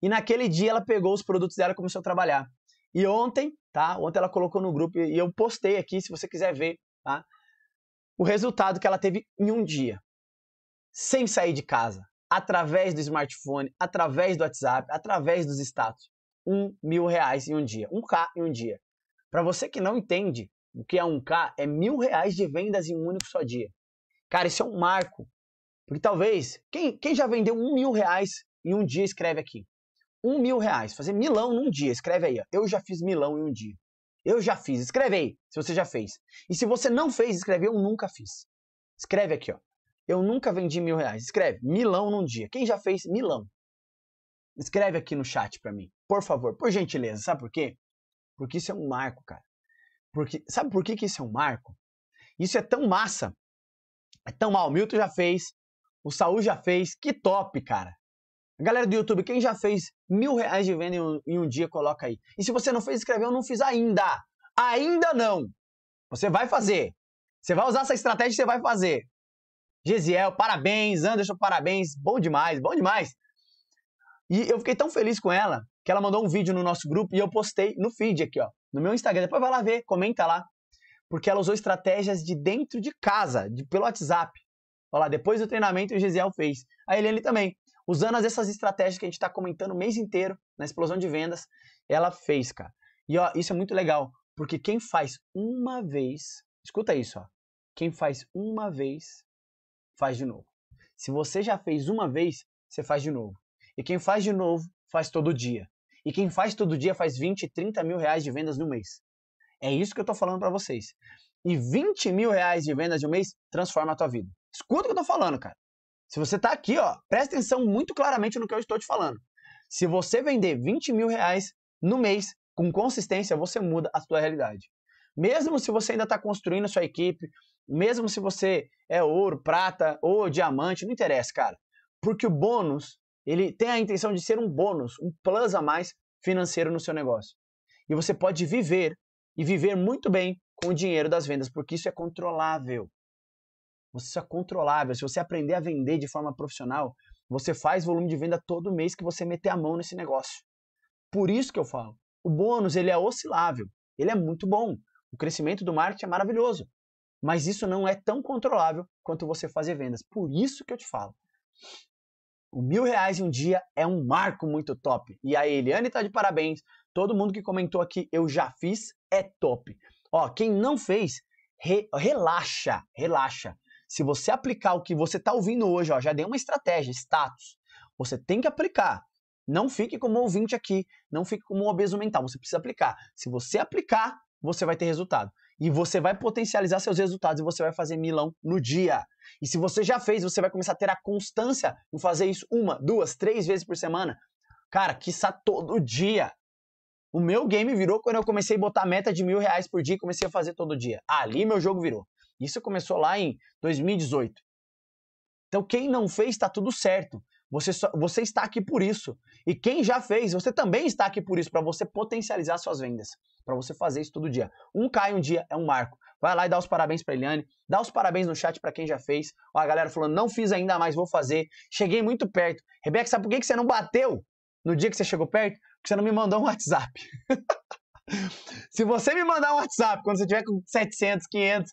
E naquele dia ela pegou os produtos dela e começou a trabalhar. E ontem, tá? Ontem ela colocou no grupo e eu postei aqui, se você quiser ver, tá? O resultado que ela teve em um dia. Sem sair de casa, através do smartphone, através do WhatsApp, através dos status. Um mil reais em um dia. Um K em um dia. Para você que não entende o que é 1K é mil reais de vendas em um único só dia. Cara, isso é um marco. Porque talvez, quem, quem já vendeu um mil reais em um dia, escreve aqui. Um mil reais, fazer milão num dia, escreve aí. Ó. Eu já fiz milão em um dia. Eu já fiz, escreve aí, se você já fez. E se você não fez, escreve eu nunca fiz. Escreve aqui, ó. Eu nunca vendi mil reais. Escreve, milão num dia. Quem já fez milão? Escreve aqui no chat para mim, por favor, por gentileza. Sabe por quê? Porque isso é um marco, cara. Porque, sabe por que, que isso é um marco? Isso é tão massa, é tão mal. O Milton já fez, o Saul já fez, que top, cara. A galera do YouTube, quem já fez mil reais de venda em um, em um dia, coloca aí. E se você não fez, escreveu, não fiz ainda. Ainda não. Você vai fazer. Você vai usar essa estratégia e você vai fazer. Gesiel, parabéns. Anderson, parabéns. Bom demais, bom demais. E eu fiquei tão feliz com ela que ela mandou um vídeo no nosso grupo e eu postei no feed aqui, ó, no meu Instagram. Depois vai lá ver, comenta lá. Porque ela usou estratégias de dentro de casa, de, pelo WhatsApp. Olha lá, depois do treinamento o Gisiel fez. A Eliane também. Usando essas estratégias que a gente está comentando o mês inteiro, na explosão de vendas, ela fez, cara. E ó, isso é muito legal, porque quem faz uma vez, escuta isso, ó. Quem faz uma vez, faz de novo. Se você já fez uma vez, você faz de novo. E quem faz de novo, faz todo dia. E quem faz todo dia faz 20, 30 mil reais de vendas no mês. É isso que eu estou falando para vocês. E 20 mil reais de vendas de um mês transforma a tua vida. Escuta o que eu estou falando, cara. Se você está aqui, ó, presta atenção muito claramente no que eu estou te falando. Se você vender 20 mil reais no mês com consistência, você muda a sua realidade. Mesmo se você ainda está construindo a sua equipe, mesmo se você é ouro, prata ou diamante, não interessa, cara. Porque o bônus ele tem a intenção de ser um bônus, um plus a mais financeiro no seu negócio. E você pode viver e viver muito bem com o dinheiro das vendas, porque isso é controlável. Isso é controlável. Se você aprender a vender de forma profissional, você faz volume de venda todo mês que você meter a mão nesse negócio. Por isso que eu falo, o bônus ele é oscilável, ele é muito bom. O crescimento do marketing é maravilhoso, mas isso não é tão controlável quanto você fazer vendas. Por isso que eu te falo. O mil reais em um dia é um marco muito top. E a Eliane tá de parabéns. Todo mundo que comentou aqui, eu já fiz, é top. Ó, quem não fez, re relaxa, relaxa. Se você aplicar o que você tá ouvindo hoje, ó, já dei uma estratégia, status. Você tem que aplicar. Não fique como ouvinte aqui, não fique como um obeso mental. Você precisa aplicar. Se você aplicar, você vai ter resultado. E você vai potencializar seus resultados e você vai fazer milão no dia. E se você já fez, você vai começar a ter a constância em fazer isso uma, duas, três vezes por semana. Cara, quiçá todo dia. O meu game virou quando eu comecei a botar meta de mil reais por dia e comecei a fazer todo dia. Ali meu jogo virou. Isso começou lá em 2018. Então quem não fez, está tudo certo. Você, só, você está aqui por isso. E quem já fez, você também está aqui por isso, para você potencializar suas vendas, para você fazer isso todo dia. Um cai um dia é um marco. Vai lá e dá os parabéns para Eliane, dá os parabéns no chat para quem já fez. Ó, a galera falando, não fiz ainda mais, vou fazer. Cheguei muito perto. Rebeca, sabe por que, que você não bateu no dia que você chegou perto? Porque você não me mandou um WhatsApp. Se você me mandar um WhatsApp quando você tiver com 700, 500,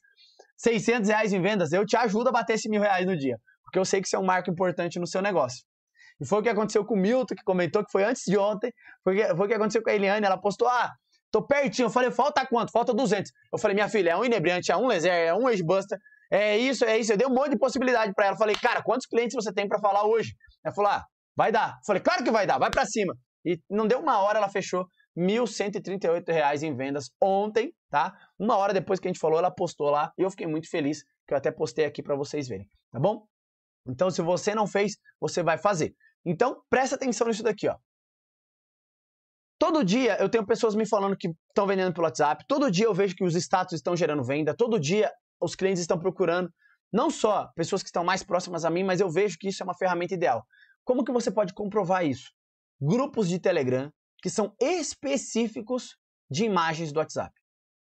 600 reais em vendas, eu te ajudo a bater esse mil reais no dia. Porque eu sei que isso é um marco importante no seu negócio. E foi o que aconteceu com o Milton, que comentou que foi antes de ontem. Foi, o que aconteceu com a Eliane. Ela postou: ah, Tô pertinho. Eu falei, falta quanto? Falta 200. Eu falei, minha filha, é um inebriante, é um laser, é um ex-buster. é isso, é isso. Eu dei um monte de possibilidade para ela. Eu falei, cara, quantos clientes você tem para falar hoje? Ela falou, ah, vai dar. Eu falei, claro que vai dar, vai para cima. E não deu uma hora, ela fechou R$ 1.138 em vendas ontem, tá? Uma hora depois que a gente falou, ela postou lá e eu fiquei muito feliz, que eu até postei aqui para vocês verem, tá bom? Então, se você não fez, você vai fazer. Então, presta atenção nisso daqui, ó. Todo dia eu tenho pessoas me falando que estão vendendo pelo WhatsApp, todo dia eu vejo que os status estão gerando venda, todo dia os clientes estão procurando não só pessoas que estão mais próximas a mim, mas eu vejo que isso é uma ferramenta ideal. Como que você pode comprovar isso? Grupos de Telegram que são específicos de imagens do WhatsApp.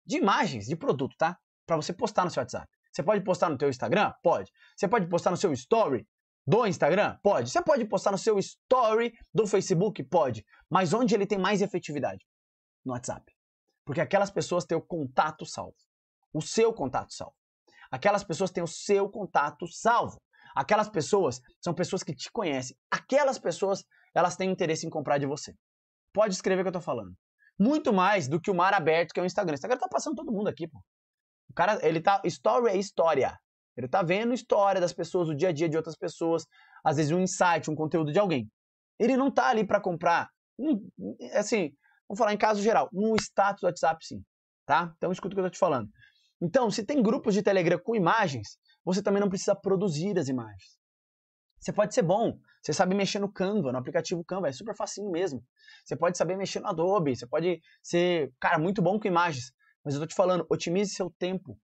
De imagens, de produto, tá? Para você postar no seu WhatsApp. Você pode postar no teu Instagram? Pode. Você pode postar no seu story? do Instagram? Pode. Você pode postar no seu story do Facebook? Pode. Mas onde ele tem mais efetividade? No WhatsApp. Porque aquelas pessoas têm o contato salvo. O seu contato salvo. Aquelas pessoas têm o seu contato salvo. Aquelas pessoas são pessoas que te conhecem. Aquelas pessoas, elas têm interesse em comprar de você. Pode escrever o que eu tô falando. Muito mais do que o mar aberto que é o Instagram. O Instagram tá passando todo mundo aqui, pô. O cara, ele tá. Story é história. Ele está vendo história das pessoas, o dia a dia de outras pessoas, às vezes um insight, um conteúdo de alguém. Ele não está ali para comprar, assim, vamos falar em caso geral, um status do WhatsApp sim, tá? Então escuta o que eu estou te falando. Então, se tem grupos de Telegram com imagens, você também não precisa produzir as imagens. Você pode ser bom, você sabe mexer no Canva, no aplicativo Canva, é super facinho mesmo. Você pode saber mexer no Adobe, você pode ser, cara, muito bom com imagens. Mas eu estou te falando, otimize seu tempo.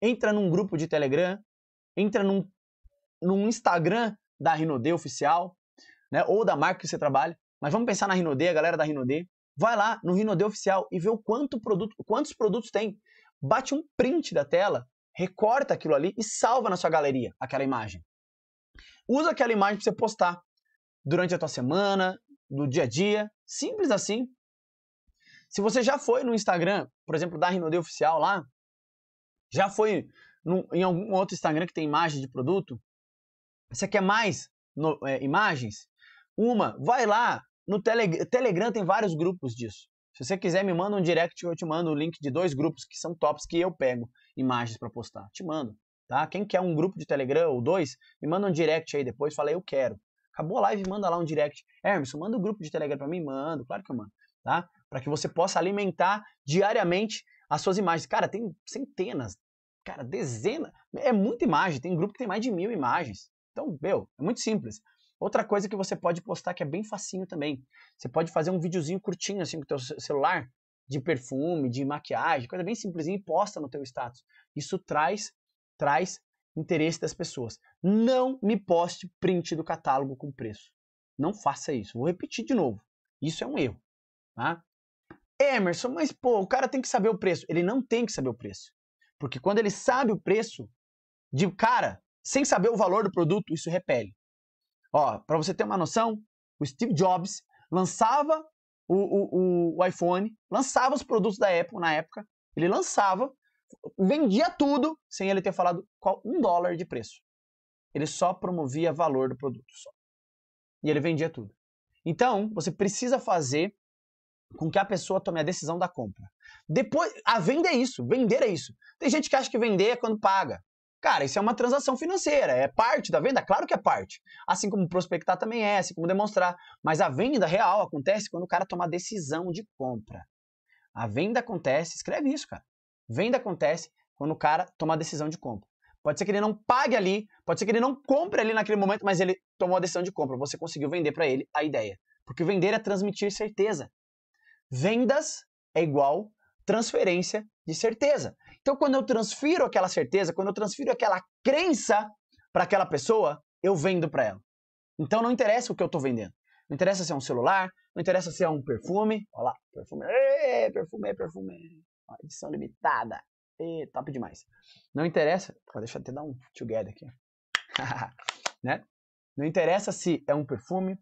Entra num grupo de Telegram entra num, num Instagram da Rinode oficial, né, ou da marca que você trabalha, mas vamos pensar na Rinode, a galera da Rinode, vai lá no Rinode oficial e vê o quanto produto, quantos produtos tem. Bate um print da tela, recorta aquilo ali e salva na sua galeria aquela imagem. Usa aquela imagem para você postar durante a tua semana, no dia a dia, simples assim. Se você já foi no Instagram, por exemplo, da Rinode oficial lá, já foi num, em algum outro Instagram que tem imagem de produto? Você quer mais no, é, imagens? Uma, vai lá no Telegram Telegram, tem vários grupos disso. Se você quiser, me manda um direct, eu te mando o link de dois grupos que são tops que eu pego imagens para postar. Te mando, tá? Quem quer um grupo de Telegram ou dois, me manda um direct aí depois, fala eu quero. Acabou a live, manda lá um direct. Hermes, manda o um grupo de Telegram para mim, mando, claro que eu mando, tá? Para que você possa alimentar diariamente as suas imagens. Cara, tem centenas, cara, dezena, é muita imagem, tem grupo que tem mais de mil imagens. Então, meu, é muito simples. Outra coisa que você pode postar que é bem facinho também. Você pode fazer um videozinho curtinho assim com o teu celular de perfume, de maquiagem, coisa bem simplesinha e posta no teu status. Isso traz traz interesse das pessoas. Não me poste print do catálogo com preço. Não faça isso. Vou repetir de novo. Isso é um erro, tá? Emerson, mas pô, o cara tem que saber o preço. Ele não tem que saber o preço. Porque quando ele sabe o preço, de cara, sem saber o valor do produto, isso repele. Ó, para você ter uma noção, o Steve Jobs lançava o, o, o, iPhone, lançava os produtos da Apple na época, ele lançava, vendia tudo sem ele ter falado qual um dólar de preço. Ele só promovia valor do produto. Só. E ele vendia tudo. Então, você precisa fazer com que a pessoa tome a decisão da compra. Depois, a venda é isso, vender é isso. Tem gente que acha que vender é quando paga. Cara, isso é uma transação financeira, é parte da venda? Claro que é parte. Assim como prospectar também é, assim como demonstrar. Mas a venda real acontece quando o cara toma a decisão de compra. A venda acontece, escreve isso, cara. Venda acontece quando o cara toma a decisão de compra. Pode ser que ele não pague ali, pode ser que ele não compre ali naquele momento, mas ele tomou a decisão de compra. Você conseguiu vender para ele a ideia. Porque vender é transmitir certeza. Vendas é igual transferência de certeza. Então, quando eu transfiro aquela certeza, quando eu transfiro aquela crença para aquela pessoa, eu vendo para ela. Então, não interessa o que eu estou vendendo. Não interessa se é um celular, não interessa se é um perfume. Olha lá, perfume, ê, perfume, perfume. edição limitada. Ê, top demais. Não interessa. deixa eu até dar um together aqui. né? Não interessa se é um perfume.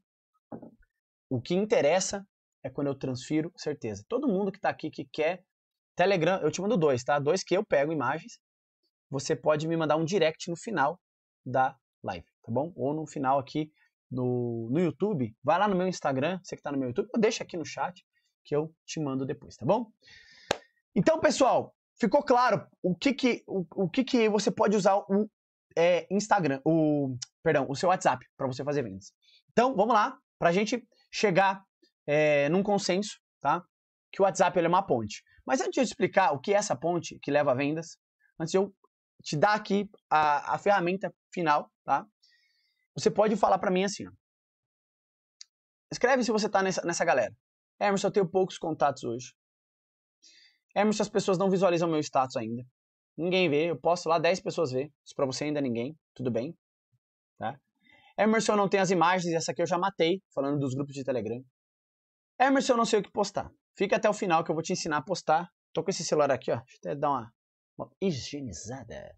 O que interessa é quando eu transfiro certeza. Todo mundo que está aqui que quer Telegram, eu te mando dois, tá? Dois que eu pego imagens. Você pode me mandar um direct no final da live, tá bom? Ou no final aqui no, no YouTube. Vai lá no meu Instagram, você que está no meu YouTube, ou deixa aqui no chat que eu te mando depois, tá bom? Então, pessoal, ficou claro o que que, o, o que, que você pode usar o é, Instagram, o, perdão, o seu WhatsApp para você fazer vendas. Então, vamos lá, para a gente chegar é, num consenso, tá? Que o WhatsApp é uma ponte. Mas antes de eu explicar o que é essa ponte que leva a vendas, antes de eu te dar aqui a, a ferramenta final, tá? Você pode falar para mim assim, ó. Escreve se você tá nessa, nessa galera. Emerson, eu tenho poucos contatos hoje. Emerson, as pessoas não visualizam meu status ainda. Ninguém vê, eu posso lá 10 pessoas ver. Se pra você ainda ninguém, tudo bem. Tá? Emerson, eu não tenho as imagens, essa aqui eu já matei, falando dos grupos de Telegram. Emerson, eu não sei o que postar. Fica até o final que eu vou te ensinar a postar. Tô com esse celular aqui, ó. Deixa eu até dar uma, uma higienizada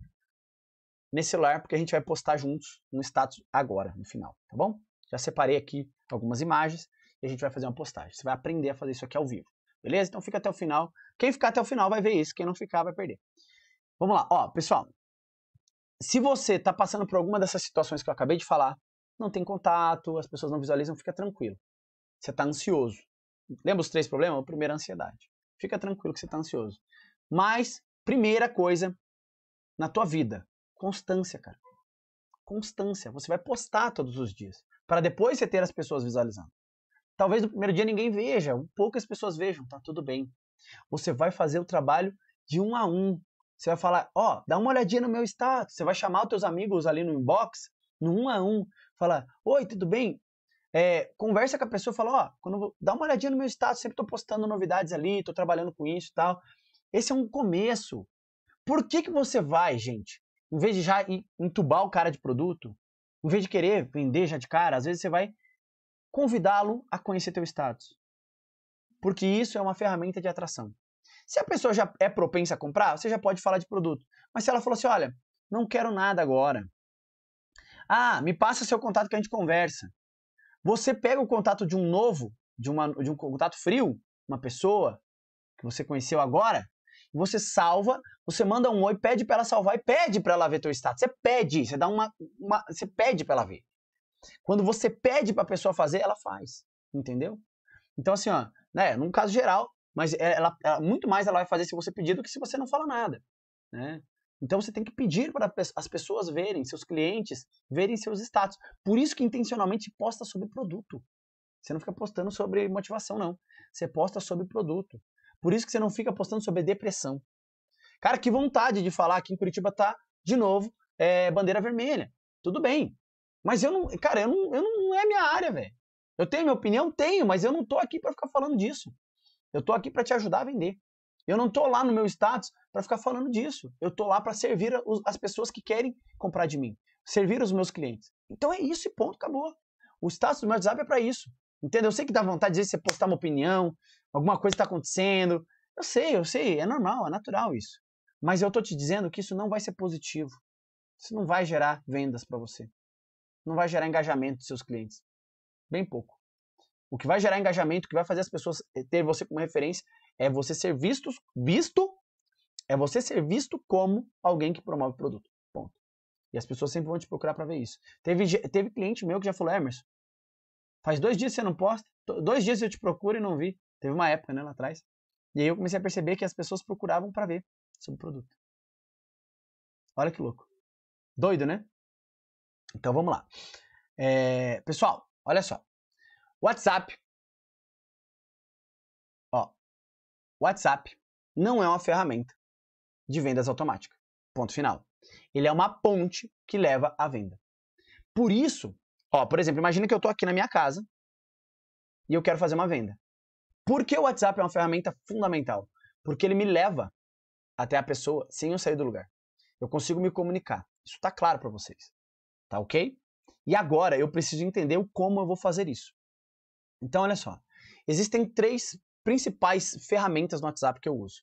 nesse celular, porque a gente vai postar juntos um status agora, no final, tá bom? Já separei aqui algumas imagens e a gente vai fazer uma postagem. Você vai aprender a fazer isso aqui ao vivo, beleza? Então fica até o final. Quem ficar até o final vai ver isso, quem não ficar vai perder. Vamos lá, ó, pessoal. Se você está passando por alguma dessas situações que eu acabei de falar, não tem contato, as pessoas não visualizam, fica tranquilo. Você está ansioso. Lembra os três problemas? O primeiro é a ansiedade. Fica tranquilo que você está ansioso. Mas, primeira coisa na tua vida, constância, cara. Constância. Você vai postar todos os dias. Para depois você ter as pessoas visualizando. Talvez no primeiro dia ninguém veja, poucas pessoas vejam, tá tudo bem. Você vai fazer o trabalho de um a um. Você vai falar, ó, oh, dá uma olhadinha no meu status. Você vai chamar os teus amigos ali no inbox, no um a um. Falar, oi, tudo bem? É, conversa com a pessoa, fala, ó, quando, dá uma olhadinha no meu status, sempre estou postando novidades ali, estou trabalhando com isso e tal. Esse é um começo. Por que, que você vai, gente, em vez de já entubar o cara de produto, em vez de querer vender já de cara, às vezes você vai convidá-lo a conhecer teu status. Porque isso é uma ferramenta de atração. Se a pessoa já é propensa a comprar, você já pode falar de produto. Mas se ela falou assim, olha, não quero nada agora. Ah, me passa seu contato que a gente conversa. Você pega o contato de um novo, de, uma, de um contato frio, uma pessoa que você conheceu agora, você salva, você manda um oi, pede para ela salvar e pede para ela ver teu status. Você pede, você dá uma, uma você pede para ela ver. Quando você pede para a pessoa fazer, ela faz, entendeu? Então assim, ó, né, num caso geral, mas é, ela, ela, é, muito mais ela vai fazer se você pedir do que se você não fala nada, né? Então você tem que pedir para as pessoas verem, seus clientes verem seus status. Por isso que intencionalmente posta sobre produto. Você não fica postando sobre motivação, não. Você posta sobre produto. Por isso que você não fica postando sobre depressão. Cara, que vontade de falar que em Curitiba tá, de novo, é, bandeira vermelha. Tudo bem. Mas eu não, cara, eu não, eu não, não é minha área, velho. Eu tenho minha opinião? Tenho, mas eu não tô aqui para ficar falando disso. Eu tô aqui para te ajudar a vender. Eu não estou lá no meu status para ficar falando disso. Eu estou lá para servir as pessoas que querem comprar de mim, servir os meus clientes. Então é isso e ponto, acabou. O status do meu WhatsApp é para isso. Entendeu? Eu sei que dá vontade de você postar uma opinião, alguma coisa está acontecendo. Eu sei, eu sei, é normal, é natural isso. Mas eu estou te dizendo que isso não vai ser positivo. Isso não vai gerar vendas para você. Não vai gerar engajamento dos seus clientes. Bem pouco. O que vai gerar engajamento, o que vai fazer as pessoas eh, ter você como referência, é você ser visto, visto é você ser visto como alguém que promove o produto. Ponto. E as pessoas sempre vão te procurar para ver isso. Teve, teve cliente meu que já falou, é, Emerson, faz dois dias que você não posta, dois dias eu te procuro e não vi. Teve uma época, né, lá atrás. E aí eu comecei a perceber que as pessoas procuravam para ver sobre o produto. Olha que louco. Doido, né? Então vamos lá. É, pessoal, olha só. WhatsApp WhatsApp não é uma ferramenta de vendas automática. Ponto final. Ele é uma ponte que leva à venda. Por isso, ó, por exemplo, imagina que eu estou aqui na minha casa e eu quero fazer uma venda. Por que o WhatsApp é uma ferramenta fundamental? Porque ele me leva até a pessoa sem eu sair do lugar. Eu consigo me comunicar. Isso está claro para vocês. Tá ok? E agora eu preciso entender o como eu vou fazer isso. Então, olha só. Existem três principais ferramentas no WhatsApp que eu uso,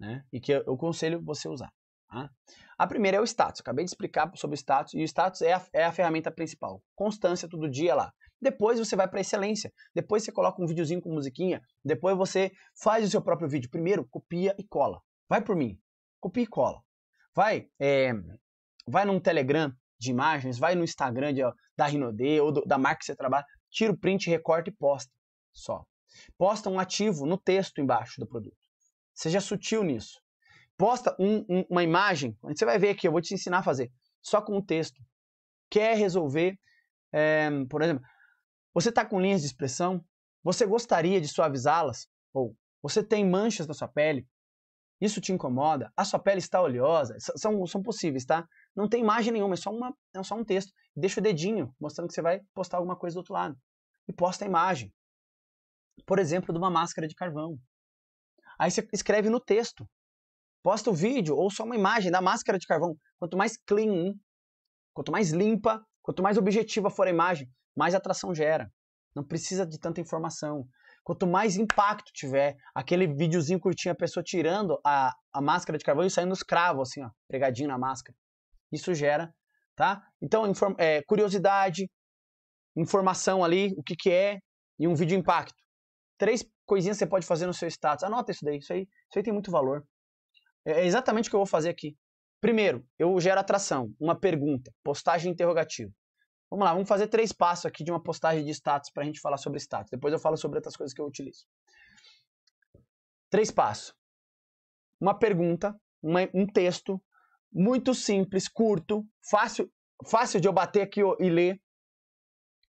né? E que eu, aconselho você usar. Tá? A primeira é o status. Acabei de explicar sobre o status, e o status é a, é a ferramenta principal. Constância todo dia lá. Depois você vai para excelência. Depois você coloca um videozinho com musiquinha. Depois você faz o seu próprio vídeo. Primeiro, copia e cola. Vai por mim. Copia e cola. Vai, é, vai num Telegram de imagens, vai no Instagram de, da Rinode ou do, da marca que você trabalha, tira o print, recorta e posta. Só. Posta um ativo no texto embaixo do produto. Seja sutil nisso. Posta um, um, uma imagem, você vai ver aqui, eu vou te ensinar a fazer, só com o texto. Quer resolver, é, por exemplo, você está com linhas de expressão, você gostaria de suavizá-las? Ou você tem manchas na sua pele? Isso te incomoda? A sua pele está oleosa? São, são possíveis, tá? Não tem imagem nenhuma, é só, uma, é só um texto. Deixa o dedinho mostrando que você vai postar alguma coisa do outro lado. E posta a imagem por exemplo, de uma máscara de carvão. Aí você escreve no texto, posta o vídeo ou só uma imagem da máscara de carvão. Quanto mais clean, quanto mais limpa, quanto mais objetiva for a imagem, mais atração gera. Não precisa de tanta informação. Quanto mais impacto tiver, aquele videozinho curtinho, a pessoa tirando a, a máscara de carvão e saindo os cravos, assim, ó, pregadinho na máscara. Isso gera, tá? Então, inform é, curiosidade, informação ali, o que, que é, e um vídeo impacto três coisinhas que você pode fazer no seu status. Anota isso daí, isso aí, isso aí tem muito valor. É, é exatamente o que eu vou fazer aqui. Primeiro, eu gero atração, uma pergunta, postagem interrogativa. Vamos lá, vamos fazer três passos aqui de uma postagem de status para a gente falar sobre status. Depois eu falo sobre outras coisas que eu utilizo. Três passos. Uma pergunta, uma, um texto, muito simples, curto, fácil, fácil de eu bater aqui e ler.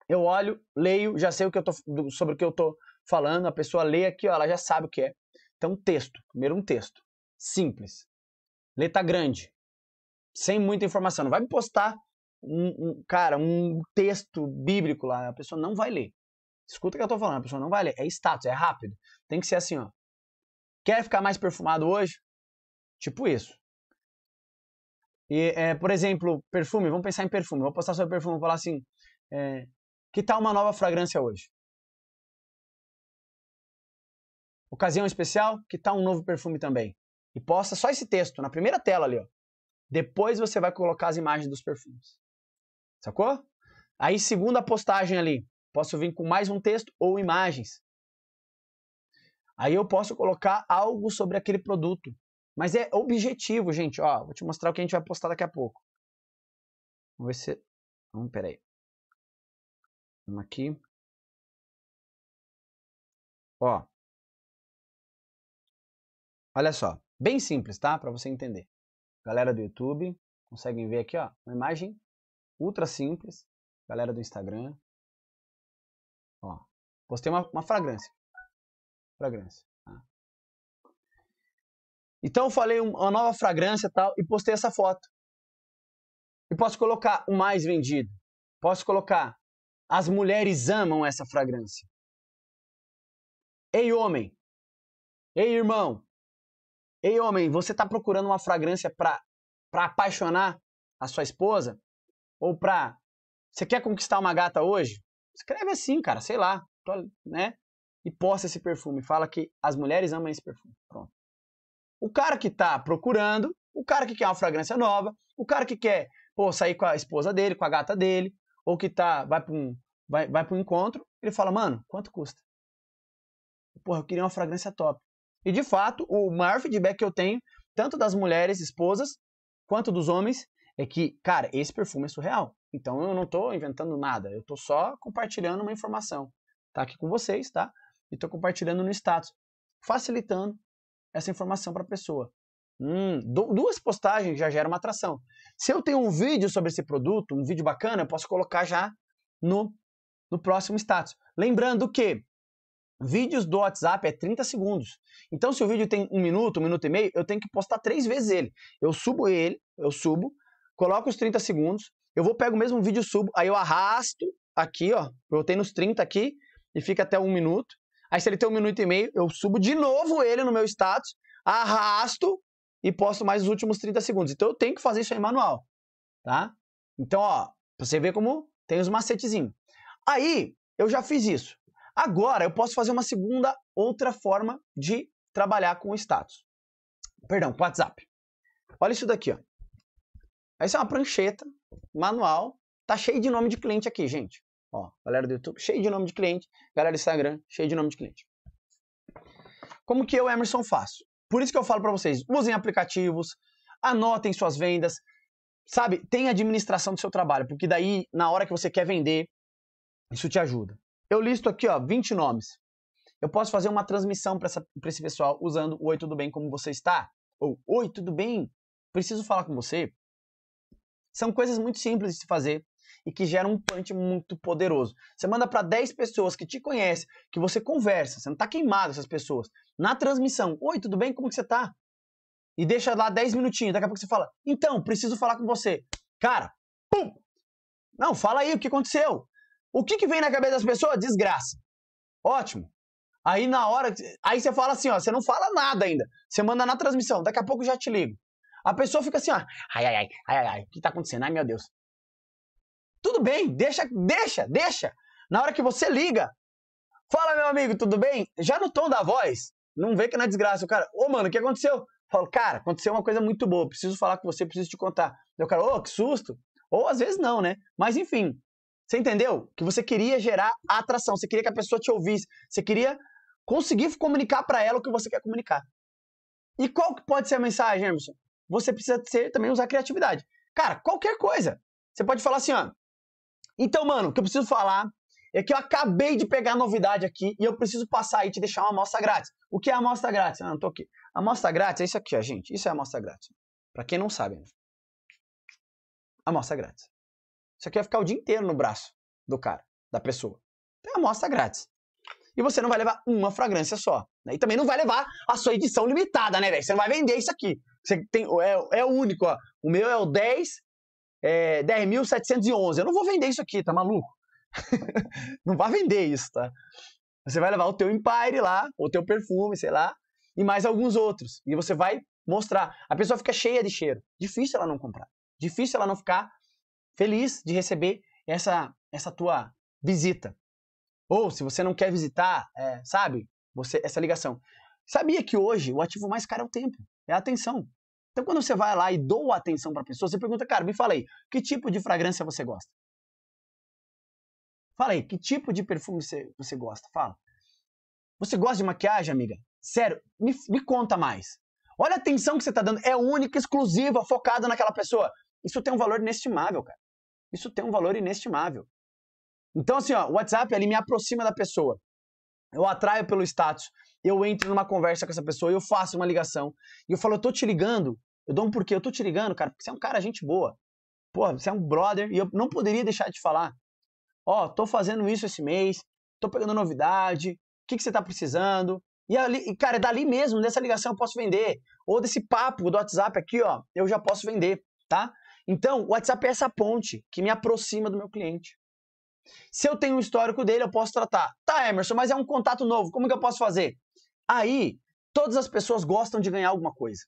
Eu olho, leio, já sei o que eu tô, sobre o que eu estou falando, a pessoa lê aqui, ó, ela já sabe o que é. Então, texto. Primeiro, um texto. Simples. Letra grande. Sem muita informação. Não vai me postar, um, um, cara, um texto bíblico lá. A pessoa não vai ler. Escuta o que eu tô falando. A pessoa não vai ler. É status, é rápido. Tem que ser assim, ó. Quer ficar mais perfumado hoje? Tipo isso. E, é, por exemplo, perfume. Vamos pensar em perfume. Vou postar sobre perfume. Vou falar assim. É, que tal uma nova fragrância hoje? Ocasião especial, que tá um novo perfume também? E posta só esse texto na primeira tela ali, ó. Depois você vai colocar as imagens dos perfumes. Sacou? Aí, segunda postagem ali, posso vir com mais um texto ou imagens. Aí eu posso colocar algo sobre aquele produto. Mas é objetivo, gente. Ó, vou te mostrar o que a gente vai postar daqui a pouco. Vamos ver se. Vamos, hum, peraí. Vamos aqui. Ó. Olha só, bem simples, tá? Para você entender. Galera do YouTube, conseguem ver aqui, ó, uma imagem ultra simples. Galera do Instagram, ó, postei uma, uma fragrância. Fragrância. Tá? Então eu falei uma nova fragrância tal e postei essa foto. E posso colocar o mais vendido. Posso colocar as mulheres amam essa fragrância. Ei homem, ei irmão, Ei, homem, você está procurando uma fragrância para apaixonar a sua esposa? Ou para. Você quer conquistar uma gata hoje? Escreve assim, cara, sei lá. Tô, né? E posta esse perfume. Fala que as mulheres amam esse perfume. Pronto. O cara que está procurando, o cara que quer uma fragrância nova, o cara que quer pô, sair com a esposa dele, com a gata dele, ou que tá, vai para um, vai, vai um encontro, ele fala, mano, quanto custa? Porra, eu queria uma fragrância top. E de fato, o maior feedback que eu tenho, tanto das mulheres esposas quanto dos homens, é que, cara, esse perfume é surreal. Então eu não estou inventando nada, eu estou só compartilhando uma informação. Tá aqui com vocês, tá? E estou compartilhando no status, facilitando essa informação para a pessoa. Hum, duas postagens já geram uma atração. Se eu tenho um vídeo sobre esse produto, um vídeo bacana, eu posso colocar já no, no próximo status. Lembrando que Vídeos do WhatsApp é 30 segundos. Então, se o vídeo tem um minuto, um minuto e meio, eu tenho que postar três vezes ele. Eu subo ele, eu subo, coloco os 30 segundos, eu vou pego o mesmo vídeo, subo, aí eu arrasto aqui, ó, botei nos 30 aqui e fica até um minuto. Aí, se ele tem um minuto e meio, eu subo de novo ele no meu status, arrasto e posto mais os últimos 30 segundos. Então, eu tenho que fazer isso aí manual, tá? Então, ó, pra você ver como tem os macetezinhos. Aí, eu já fiz isso. Agora eu posso fazer uma segunda, outra forma de trabalhar com o status. Perdão, com o WhatsApp. Olha isso daqui, ó. Essa é uma prancheta manual. Tá cheio de nome de cliente aqui, gente. Ó, galera do YouTube, cheio de nome de cliente. Galera do Instagram, cheio de nome de cliente. Como que eu, Emerson, faço? Por isso que eu falo para vocês, usem aplicativos, anotem suas vendas, sabe? Tem administração do seu trabalho, porque daí, na hora que você quer vender, isso te ajuda. Eu listo aqui, ó, 20 nomes. Eu posso fazer uma transmissão para esse pessoal usando Oi, tudo bem, como você está? Ou Oi, tudo bem, preciso falar com você. São coisas muito simples de se fazer e que geram um punch muito poderoso. Você manda para 10 pessoas que te conhecem, que você conversa, você não está queimado essas pessoas. Na transmissão, Oi, tudo bem, como que você está? E deixa lá 10 minutinhos, daqui a pouco você fala, então, preciso falar com você. Cara, pum! Não, fala aí o que aconteceu. O que, que vem na cabeça das pessoas? Desgraça. Ótimo. Aí na hora, aí você fala assim, ó, você não fala nada ainda. Você manda na transmissão, daqui a pouco já te ligo. A pessoa fica assim, ó, ai, ai, ai, ai, ai, o que tá acontecendo? Ai, meu Deus. Tudo bem, deixa, deixa, deixa. Na hora que você liga, fala, meu amigo, tudo bem? Já no tom da voz, não vê que não é desgraça. O cara, ô, mano, o que aconteceu? Falo, cara, aconteceu uma coisa muito boa, preciso falar com você, preciso te contar. Aí o cara, ô, que susto. Ou às vezes não, né? Mas enfim, você entendeu? Que você queria gerar atração, você queria que a pessoa te ouvisse, você queria conseguir comunicar para ela o que você quer comunicar. E qual que pode ser a mensagem, Emerson? Você precisa ser, também usar criatividade. Cara, qualquer coisa. Você pode falar assim, ó. Então, mano, o que eu preciso falar é que eu acabei de pegar a novidade aqui e eu preciso passar aí e te deixar uma amostra grátis. O que é amostra grátis? Ah, não tô aqui. A Amostra grátis é isso aqui, ó, gente. Isso é amostra grátis. Para quem não sabe, né? amostra grátis. Isso aqui vai ficar o dia inteiro no braço do cara, da pessoa. Então é amostra grátis. E você não vai levar uma fragrância só. Né? E também não vai levar a sua edição limitada, né, velho? Você não vai vender isso aqui. Você tem, é, é único, ó. O meu é o 10, é, 10.711. Eu não vou vender isso aqui, tá maluco? não vai vender isso, tá? Você vai levar o teu Empire lá, o teu perfume, sei lá, e mais alguns outros. E você vai mostrar. A pessoa fica cheia de cheiro. Difícil ela não comprar. Difícil ela não ficar feliz de receber essa, essa tua visita. Ou se você não quer visitar, é, sabe, você essa ligação. Sabia que hoje o ativo mais caro é o tempo, é a atenção. Então quando você vai lá e doa atenção para a pessoa, você pergunta, cara, me falei, que tipo de fragrância você gosta? Falei, que tipo de perfume você, você gosta? Fala. Você gosta de maquiagem, amiga? Sério, me, me conta mais. Olha a atenção que você está dando. É única, exclusiva, focada naquela pessoa. Isso tem um valor inestimável, cara. Isso tem um valor inestimável. Então, assim, ó, o WhatsApp ele me aproxima da pessoa. Eu atraio pelo status. Eu entro numa conversa com essa pessoa, eu faço uma ligação. E eu falo, eu tô te ligando. Eu dou um porquê, eu tô te ligando, cara, porque você é um cara gente boa. Porra, você é um brother e eu não poderia deixar de falar. Ó, oh, tô fazendo isso esse mês, tô pegando novidade, o que, que você tá precisando? E, ali, cara, é dali mesmo, dessa ligação eu posso vender. Ou desse papo do WhatsApp aqui, ó, eu já posso vender, tá? Então, o WhatsApp é essa ponte que me aproxima do meu cliente. Se eu tenho um histórico dele, eu posso tratar. Tá, Emerson, mas é um contato novo, como que eu posso fazer? Aí, todas as pessoas gostam de ganhar alguma coisa.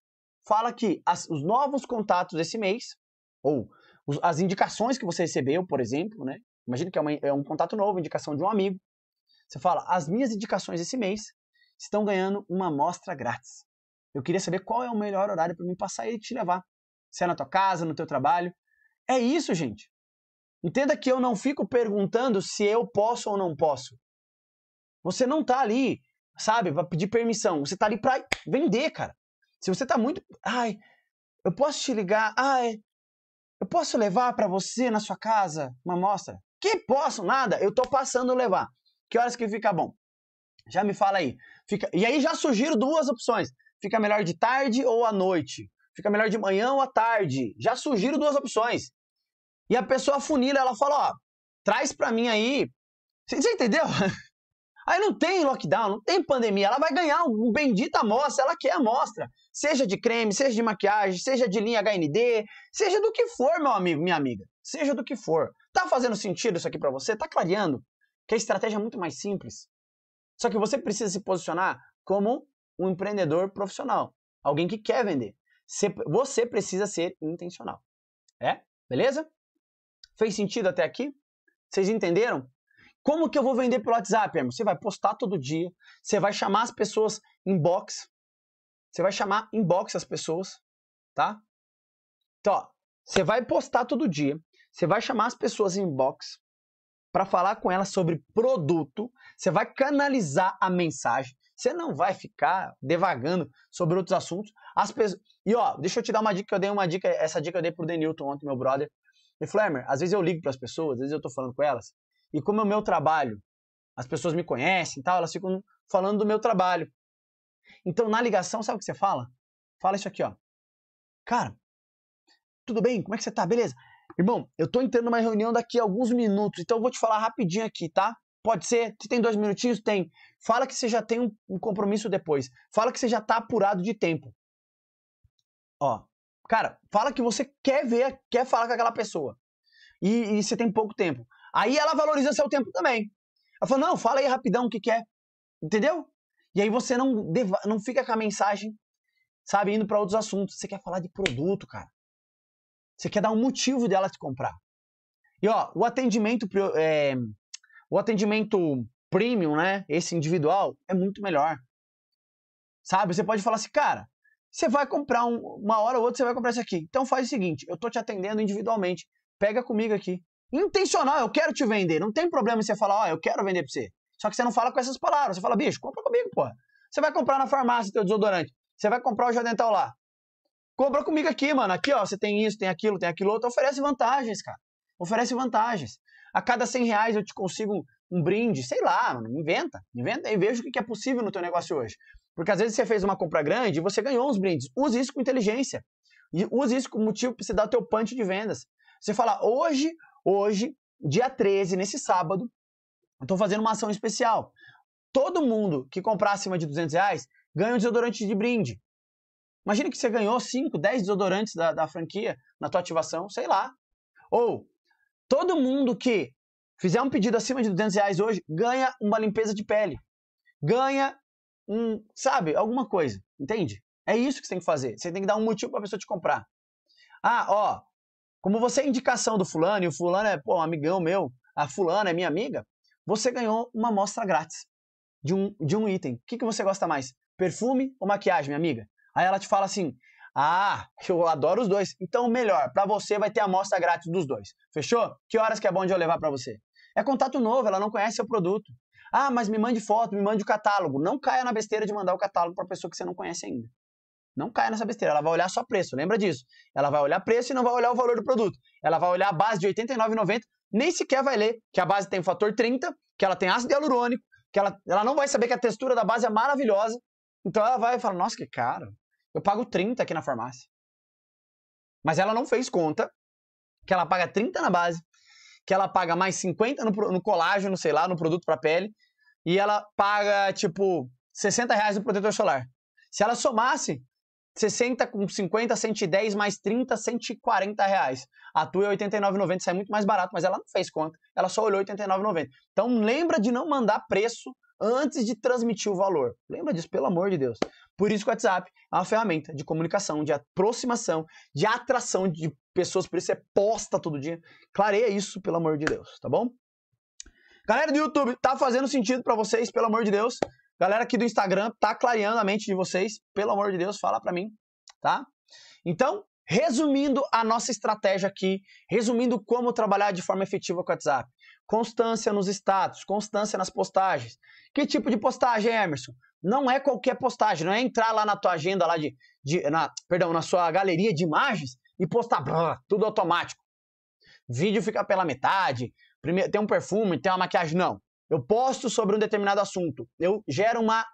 Fala que as, os novos contatos desse mês, ou os, as indicações que você recebeu, por exemplo, né? Imagina que é, uma, é um contato novo, indicação de um amigo. Você fala, as minhas indicações desse mês estão ganhando uma amostra grátis. Eu queria saber qual é o melhor horário para me passar e te levar se é na tua casa, no teu trabalho. É isso, gente. Entenda que eu não fico perguntando se eu posso ou não posso. Você não tá ali, sabe, pra pedir permissão. Você tá ali para vender, cara. Se você tá muito, ai, eu posso te ligar, ai, eu posso levar para você na sua casa uma amostra? Que posso nada, eu tô passando levar. Que horas que fica bom? Já me fala aí. Fica... E aí já surgiram duas opções. Fica melhor de tarde ou à noite. Fica melhor de manhã ou à tarde? Já surgiram duas opções. E a pessoa funila, ela fala, ó, traz para mim aí. Você entendeu? Aí não tem lockdown, não tem pandemia. Ela vai ganhar um bendita amostra, ela quer amostra. Seja de creme, seja de maquiagem, seja de linha HND, seja do que for, meu amigo, minha amiga. Seja do que for. Tá fazendo sentido isso aqui para você? Tá clareando? Que a estratégia é muito mais simples. Só que você precisa se posicionar como um empreendedor profissional, alguém que quer vender você precisa ser intencional. É? Beleza? Fez sentido até aqui? Vocês entenderam? Como que eu vou vender pelo WhatsApp, irmão? Você vai postar todo dia, você vai chamar as pessoas inbox, você vai chamar inbox as pessoas, tá? Então, você vai postar todo dia, você vai chamar as pessoas inbox para falar com elas sobre produto, você vai canalizar a mensagem, você não vai ficar devagando sobre outros assuntos. As pessoas... E ó, deixa eu te dar uma dica que eu dei uma dica, essa dica eu dei pro Denilton ontem, meu brother. E Flammer, às vezes eu ligo para as pessoas, às vezes eu tô falando com elas, e como é o meu trabalho, as pessoas me conhecem e tal, elas ficam falando do meu trabalho. Então, na ligação, sabe o que você fala? Fala isso aqui, ó. Cara, tudo bem? Como é que você tá? Beleza. Irmão, eu tô entrando numa reunião daqui a alguns minutos, então eu vou te falar rapidinho aqui, tá? Pode ser? Tu tem dois minutinhos? Tem. Fala que você já tem um, um compromisso depois. Fala que você já tá apurado de tempo. Ó. Cara, fala que você quer ver, quer falar com aquela pessoa. E, e você tem pouco tempo. Aí ela valoriza seu tempo também. Ela fala, não, fala aí rapidão o que quer. É. Entendeu? E aí você não, não fica com a mensagem, sabe, indo para outros assuntos. Você quer falar de produto, cara. Você quer dar um motivo dela te comprar. E ó, o atendimento é, o atendimento premium, né? Esse individual é muito melhor. Sabe? Você pode falar assim, cara, você vai comprar um, uma hora ou outra, você vai comprar isso aqui. Então faz o seguinte, eu tô te atendendo individualmente. Pega comigo aqui. Intencional, eu quero te vender. Não tem problema você falar, ó, oh, eu quero vender pra você. Só que você não fala com essas palavras. Você fala, bicho, compra comigo, pô. Você vai comprar na farmácia teu desodorante. Você vai comprar o gel lá. Compra comigo aqui, mano. Aqui, ó, você tem isso, tem aquilo, tem aquilo outro. Oferece vantagens, cara. Oferece vantagens a cada 100 reais eu te consigo um brinde, sei lá, mano, inventa, inventa e veja o que é possível no teu negócio hoje. Porque às vezes você fez uma compra grande e você ganhou uns brindes. Use isso com inteligência. E use isso como motivo para você dar o teu punch de vendas. Você fala, hoje, hoje, dia 13, nesse sábado, eu estou fazendo uma ação especial. Todo mundo que comprar acima de 200 reais ganha um desodorante de brinde. Imagina que você ganhou 5, 10 desodorantes da, da franquia na tua ativação, sei lá. Ou Todo mundo que fizer um pedido acima de 200 reais hoje ganha uma limpeza de pele. Ganha um, sabe, alguma coisa. Entende? É isso que você tem que fazer. Você tem que dar um motivo para a pessoa te comprar. Ah, ó, como você é indicação do fulano e o fulano é pô, um amigão meu, a fulana é minha amiga, você ganhou uma amostra grátis de um, de um item. O que, que você gosta mais? Perfume ou maquiagem, minha amiga? Aí ela te fala assim: ah, eu adoro os dois. Então, melhor, para você vai ter amostra grátis dos dois. Fechou? Que horas que é bom de eu levar para você? É contato novo, ela não conhece seu produto. Ah, mas me mande foto, me mande o catálogo. Não caia na besteira de mandar o catálogo para pessoa que você não conhece ainda. Não caia nessa besteira. Ela vai olhar só preço, lembra disso. Ela vai olhar preço e não vai olhar o valor do produto. Ela vai olhar a base de R$ 89,90, nem sequer vai ler que a base tem fator 30, que ela tem ácido hialurônico, que ela, ela não vai saber que a textura da base é maravilhosa. Então ela vai falar, nossa, que caro. Eu pago 30 aqui na farmácia. Mas ela não fez conta que ela paga 30 na base, que ela paga mais 50 no, no colágeno, sei lá, no produto para pele, e ela paga, tipo, 60 reais no protetor solar. Se ela somasse 60 com 50, 110 mais 30, 140 reais. A tua é 89,90, sai é muito mais barato, mas ela não fez conta. Ela só olhou 89,90. Então lembra de não mandar preço antes de transmitir o valor. Lembra disso, pelo amor de Deus. Por isso que o WhatsApp é uma ferramenta de comunicação, de aproximação, de atração de pessoas, por isso é posta todo dia. Clareia isso, pelo amor de Deus, tá bom? Galera do YouTube, tá fazendo sentido para vocês, pelo amor de Deus? Galera aqui do Instagram, tá clareando a mente de vocês? Pelo amor de Deus, fala para mim, tá? Então, resumindo a nossa estratégia aqui, resumindo como trabalhar de forma efetiva com o WhatsApp. Constância nos status, constância nas postagens. Que tipo de postagem, Emerson? Não é qualquer postagem, não é entrar lá na tua agenda lá de, de na, perdão, na sua galeria de imagens e postar blá, tudo automático. Vídeo fica pela metade, primeiro, tem um perfume, tem uma maquiagem, não. Eu posto sobre um determinado assunto, eu gero uma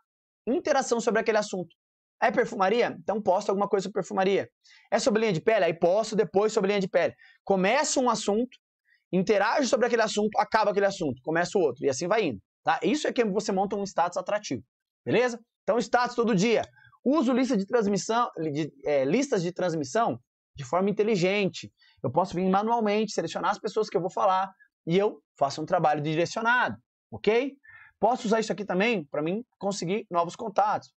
interação sobre aquele assunto. É perfumaria? Então posto alguma coisa sobre perfumaria. É sobre linha de pele? Aí posto depois sobre linha de pele. Começa um assunto, interage sobre aquele assunto, acaba aquele assunto, começa o outro, e assim vai indo. Tá? Isso é que você monta um status atrativo, beleza? Então, status todo dia. Uso lista de transmissão, de, é, listas de transmissão de forma inteligente. Eu posso vir manualmente, selecionar as pessoas que eu vou falar e eu faço um trabalho direcionado, ok? Posso usar isso aqui também para mim conseguir novos contatos.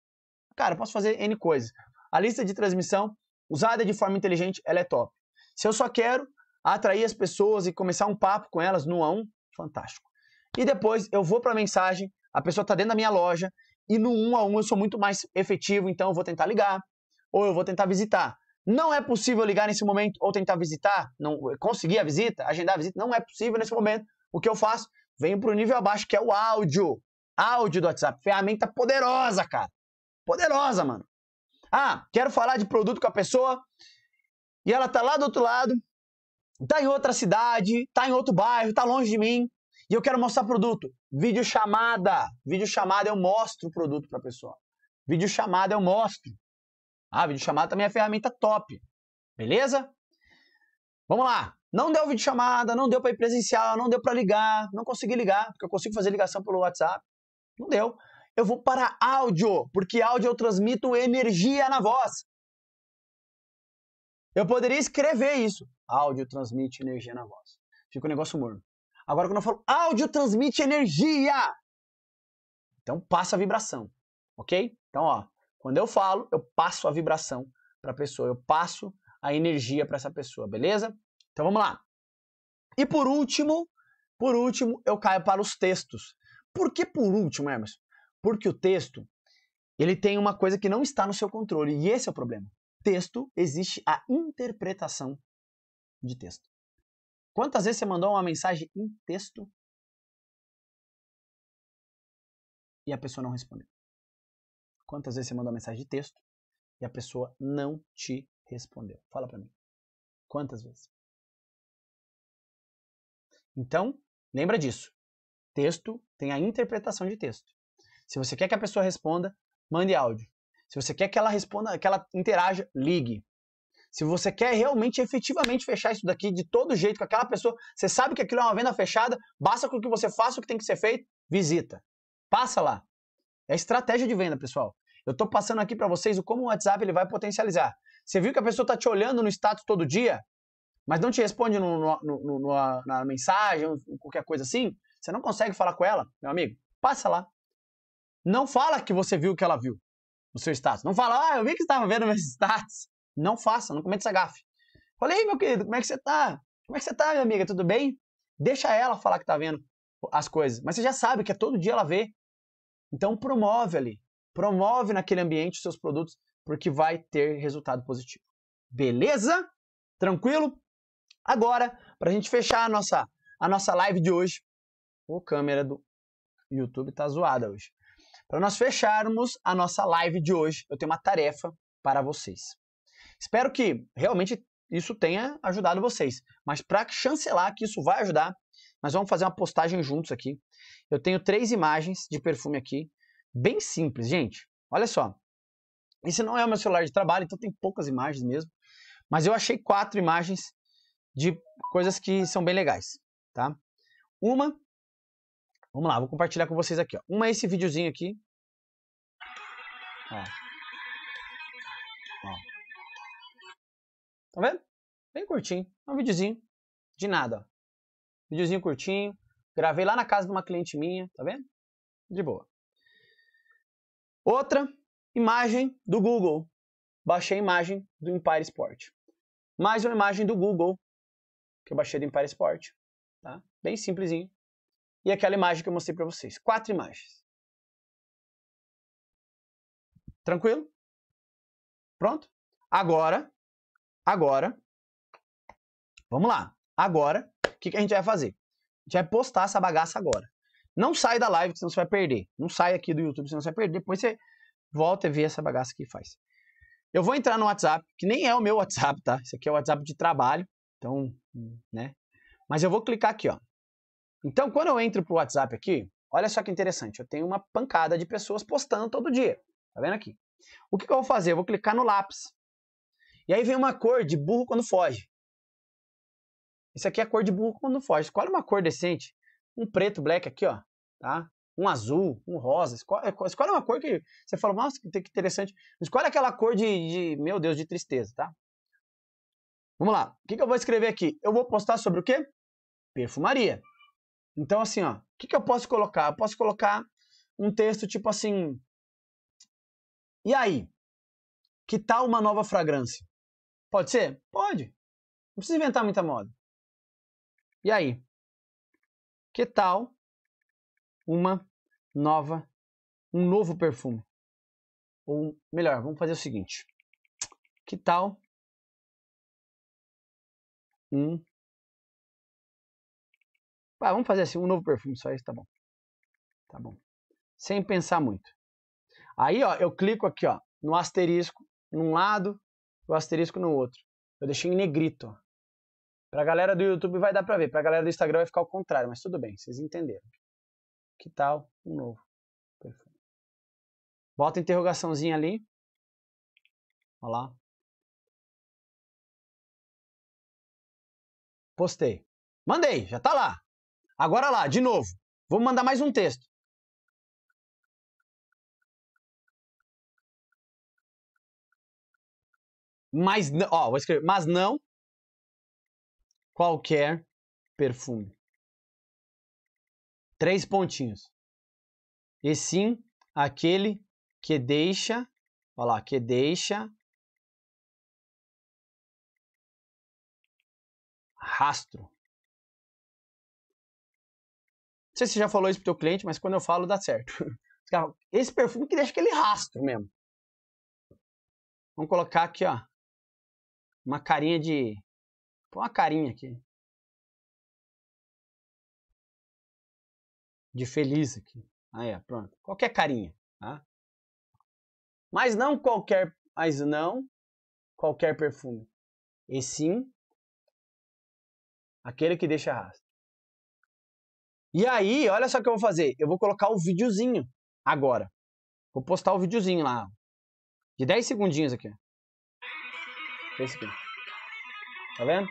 Cara, posso fazer N coisas. A lista de transmissão usada de forma inteligente, ela é top. Se eu só quero atrair as pessoas e começar um papo com elas no a um, fantástico. E depois eu vou para a mensagem, a pessoa está dentro da minha loja e no um a um eu sou muito mais efetivo, então eu vou tentar ligar ou eu vou tentar visitar. Não é possível ligar nesse momento ou tentar visitar, não conseguir a visita, agendar a visita, não é possível nesse momento. O que eu faço? Venho para o nível abaixo, que é o áudio. Áudio do WhatsApp, ferramenta poderosa, cara. Poderosa, mano. Ah, quero falar de produto com a pessoa e ela tá lá do outro lado, tá em outra cidade, tá em outro bairro, tá longe de mim e eu quero mostrar produto. Vídeo chamada, vídeo chamada eu mostro o produto para a pessoa. Vídeo chamada eu mostro. Ah, vídeo chamada também é ferramenta top. Beleza? Vamos lá. Não deu vídeo chamada, não deu para ir presencial, não deu para ligar, não consegui ligar, porque eu consigo fazer ligação pelo WhatsApp. Não deu. Eu vou para áudio, porque áudio eu transmito energia na voz. Eu poderia escrever isso. Áudio transmite energia na voz. Fica um negócio morno. Agora, quando eu falo áudio transmite energia, então passa a vibração, ok? Então, ó, quando eu falo, eu passo a vibração para a pessoa, eu passo a energia para essa pessoa, beleza? Então vamos lá. E por último, por último, eu caio para os textos. Por que por último, Emerson? Porque o texto, ele tem uma coisa que não está no seu controle, e esse é o problema texto, existe a interpretação de texto. Quantas vezes você mandou uma mensagem em texto e a pessoa não respondeu? Quantas vezes você mandou uma mensagem de texto e a pessoa não te respondeu? Fala para mim. Quantas vezes? Então, lembra disso. Texto tem a interpretação de texto. Se você quer que a pessoa responda, mande áudio. Se você quer que ela responda, que ela interaja, ligue. Se você quer realmente, efetivamente fechar isso daqui de todo jeito com aquela pessoa, você sabe que aquilo é uma venda fechada, basta com que você faça o que tem que ser feito, visita. Passa lá. É estratégia de venda, pessoal. Eu estou passando aqui para vocês o como o WhatsApp ele vai potencializar. Você viu que a pessoa está te olhando no status todo dia, mas não te responde no, no, no, no, na mensagem, qualquer coisa assim? Você não consegue falar com ela, meu amigo? Passa lá. Não fala que você viu o que ela viu no seu status. Não fala, ah, eu vi que você estava vendo meus status. Não faça, não comenta essa gafe. Falei, meu querido, como é que você tá? Como é que você tá, minha amiga? Tudo bem? Deixa ela falar que tá vendo as coisas. Mas você já sabe que é todo dia ela vê. Então promove ali. Promove naquele ambiente os seus produtos, porque vai ter resultado positivo. Beleza? Tranquilo? Agora, para a gente fechar a nossa, a nossa live de hoje, o câmera do YouTube tá zoada hoje. Para nós fecharmos a nossa live de hoje, eu tenho uma tarefa para vocês. Espero que realmente isso tenha ajudado vocês, mas para chancelar que isso vai ajudar, nós vamos fazer uma postagem juntos aqui. Eu tenho três imagens de perfume aqui, bem simples, gente. Olha só. Esse não é o meu celular de trabalho, então tem poucas imagens mesmo, mas eu achei quatro imagens de coisas que são bem legais, tá? Uma Vamos lá, vou compartilhar com vocês aqui. Ó. Uma é esse videozinho aqui. Ó. ó. Tá vendo? Bem curtinho. É um videozinho de nada. Ó. Videozinho curtinho. Gravei lá na casa de uma cliente minha, tá vendo? De boa. Outra imagem do Google. Baixei a imagem do Empire Sport. Mais uma imagem do Google que eu baixei do Empire Sport. Tá? Bem simplesinho e aquela imagem que eu mostrei para vocês. Quatro imagens. Tranquilo? Pronto? Agora, agora, vamos lá. Agora, o que, que a gente vai fazer? A gente vai postar essa bagaça agora. Não sai da live, senão você vai perder. Não sai aqui do YouTube, senão você vai perder. Depois você volta e vê essa bagaça que faz. Eu vou entrar no WhatsApp, que nem é o meu WhatsApp, tá? Isso aqui é o WhatsApp de trabalho. Então, né? Mas eu vou clicar aqui, ó. Então, quando eu entro para o WhatsApp aqui, olha só que interessante, eu tenho uma pancada de pessoas postando todo dia. Tá vendo aqui? O que, que eu vou fazer? Eu vou clicar no lápis. E aí vem uma cor de burro quando foge. Isso aqui é a cor de burro quando foge. Escolhe uma cor decente. Um preto, black aqui, ó. Tá? Um azul, um rosa. É, escolhe, uma cor que você fala, nossa, que interessante. Escolhe aquela cor de, de, meu Deus, de tristeza, tá? Vamos lá. O que, que eu vou escrever aqui? Eu vou postar sobre o quê? Perfumaria. Então, assim, ó, o que, que eu posso colocar? Eu posso colocar um texto tipo assim. E aí? Que tal uma nova fragrância? Pode ser? Pode. Não precisa inventar muita moda. E aí? Que tal uma nova, um novo perfume? Ou melhor, vamos fazer o seguinte. Que tal um ah, vamos fazer assim, um novo perfume, só isso, tá bom. Tá bom. Sem pensar muito. Aí, ó, eu clico aqui, ó, no asterisco num lado, o asterisco no outro. Eu deixei em negrito, ó. Pra galera do YouTube vai dar pra ver, pra galera do Instagram vai ficar ao contrário, mas tudo bem, vocês entenderam. Que tal um novo perfume? Bota interrogaçãozinha ali. Olha lá. Postei. Mandei, já tá lá. Agora lá, de novo. Vou mandar mais um texto. Mas, ó, vou escrever, mas não qualquer perfume. Três pontinhos. E sim aquele que deixa, olha lá, que deixa rastro. Não sei se você já falou isso pro teu cliente, mas quando eu falo, dá certo. Esse perfume que deixa aquele rastro mesmo. Vamos colocar aqui, ó. Uma carinha de. Põe uma carinha aqui. De feliz aqui. Aí, ó, pronto. Qualquer carinha, tá? Mas não qualquer. Mas não qualquer perfume. E sim aquele que deixa rastro. E aí, olha só o que eu vou fazer. Eu vou colocar o videozinho agora. Vou postar o videozinho lá. De 10 segundinhos aqui. Esse aqui. Tá vendo?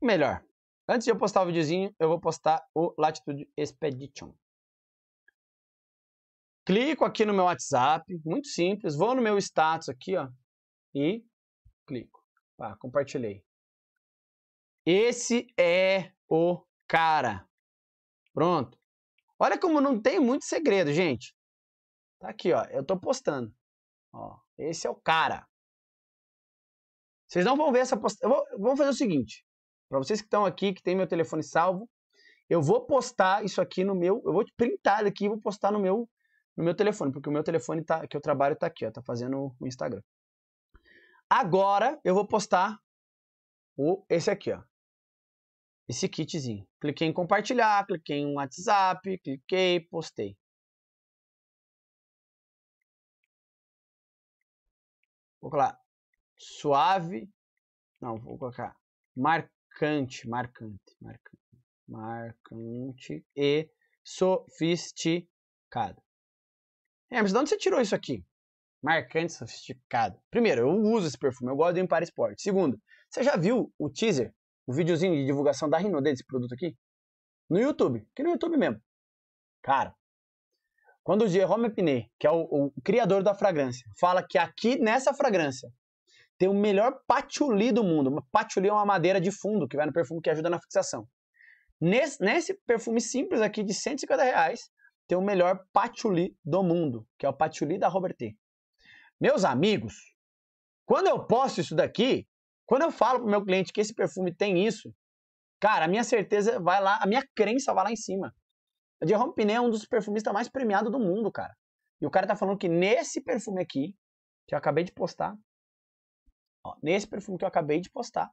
Melhor. Antes de eu postar o videozinho, eu vou postar o Latitude Expedition. Clico aqui no meu WhatsApp, muito simples, vou no meu status aqui, ó, e clico. Ah, compartilhei. Esse é o cara. Pronto. Olha como não tem muito segredo, gente. Tá aqui, ó. Eu tô postando. Ó, esse é o cara. Vocês não vão ver essa postagem. Vamos fazer o seguinte. Para vocês que estão aqui, que tem meu telefone salvo, eu vou postar isso aqui no meu. Eu vou printar daqui e vou postar no meu, no meu telefone, porque o meu telefone tá, que eu trabalho tá aqui, ó. Tá fazendo o Instagram. Agora eu vou postar o, esse aqui, ó. Esse kitzinho. Cliquei em compartilhar, cliquei em WhatsApp, cliquei, postei. Vou colocar suave. Não, vou colocar marcante, marcante, marcante, marcante e sofisticado. É, mas de onde você tirou isso aqui? marcante, sofisticado. Primeiro, eu uso esse perfume, eu gosto do Empire Sport. Segundo, você já viu o teaser, o videozinho de divulgação da Rinode desse produto aqui? No YouTube, que no YouTube mesmo. Cara, quando o Jerome Pinet, que é o, o criador da fragrância, fala que aqui nessa fragrância tem o melhor patchouli do mundo. Patchouli é uma madeira de fundo que vai no perfume que ajuda na fixação. Nesse, nesse perfume simples aqui de 150 reais, tem o melhor patchouli do mundo, que é o patchouli da T. Meus amigos, quando eu posto isso daqui, quando eu falo pro meu cliente que esse perfume tem isso, cara, a minha certeza vai lá, a minha crença vai lá em cima. A Jerome Pinet é um dos perfumistas mais premiados do mundo, cara. E o cara tá falando que nesse perfume aqui, que eu acabei de postar, ó, nesse perfume que eu acabei de postar,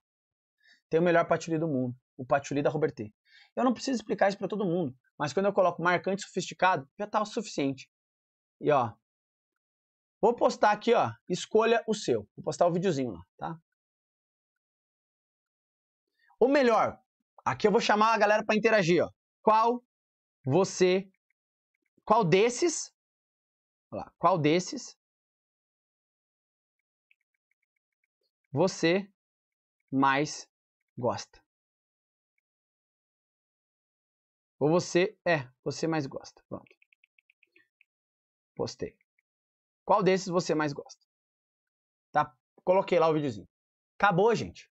tem o melhor patchouli do mundo, o patchouli da Robertet. Eu não preciso explicar isso para todo mundo, mas quando eu coloco marcante sofisticado, já tá o suficiente. E ó, Vou postar aqui, ó. Escolha o seu. Vou postar o videozinho lá, tá? Ou melhor, aqui eu vou chamar a galera para interagir, ó. Qual você qual desses lá, qual desses você mais gosta? Ou você é, você mais gosta. Pronto. Postei. Qual desses você mais gosta? Tá? Coloquei lá o videozinho. Acabou, gente.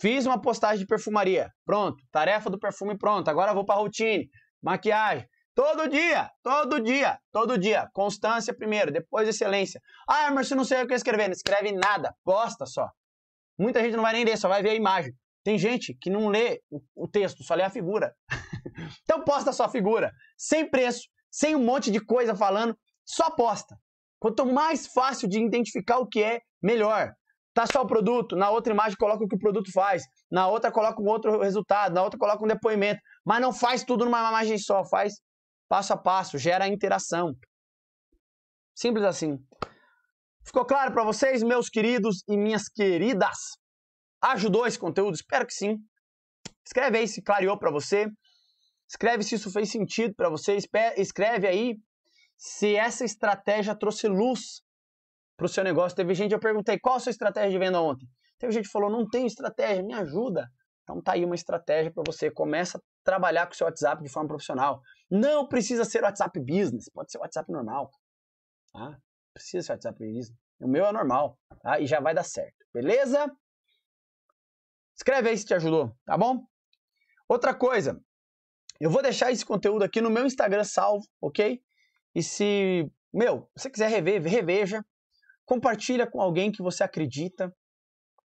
Fiz uma postagem de perfumaria. Pronto. Tarefa do perfume pronto. Agora vou para routine, maquiagem. Todo dia, todo dia, todo dia. Constância primeiro, depois excelência. Ah, mas você não sei o que escrever. Não escreve nada, posta só. Muita gente não vai nem ler, só vai ver a imagem. Tem gente que não lê o, o texto, só lê a figura. então posta só a figura, sem preço, sem um monte de coisa falando, só posta. Quanto mais fácil de identificar o que é, melhor. Tá só o produto, na outra imagem coloca o que o produto faz, na outra coloca um outro resultado, na outra coloca um depoimento, mas não faz tudo numa imagem só, faz passo a passo, gera interação. Simples assim. Ficou claro para vocês, meus queridos e minhas queridas? Ajudou esse conteúdo? Espero que sim. Escreve aí se clareou para você. Escreve se isso fez sentido para você. Escreve aí se essa estratégia trouxe luz para o seu negócio. Teve gente, eu perguntei, qual a sua estratégia de venda ontem? Teve gente que falou, não tenho estratégia, me ajuda. Então tá aí uma estratégia para você. Começa a trabalhar com o seu WhatsApp de forma profissional. Não precisa ser WhatsApp Business, pode ser WhatsApp normal. Tá? Precisa ser WhatsApp Business. O meu é normal, tá? E já vai dar certo, beleza? Escreve aí se te ajudou, tá bom? Outra coisa, eu vou deixar esse conteúdo aqui no meu Instagram salvo, ok? E se, meu, você quiser rever, reveja. Compartilha com alguém que você acredita.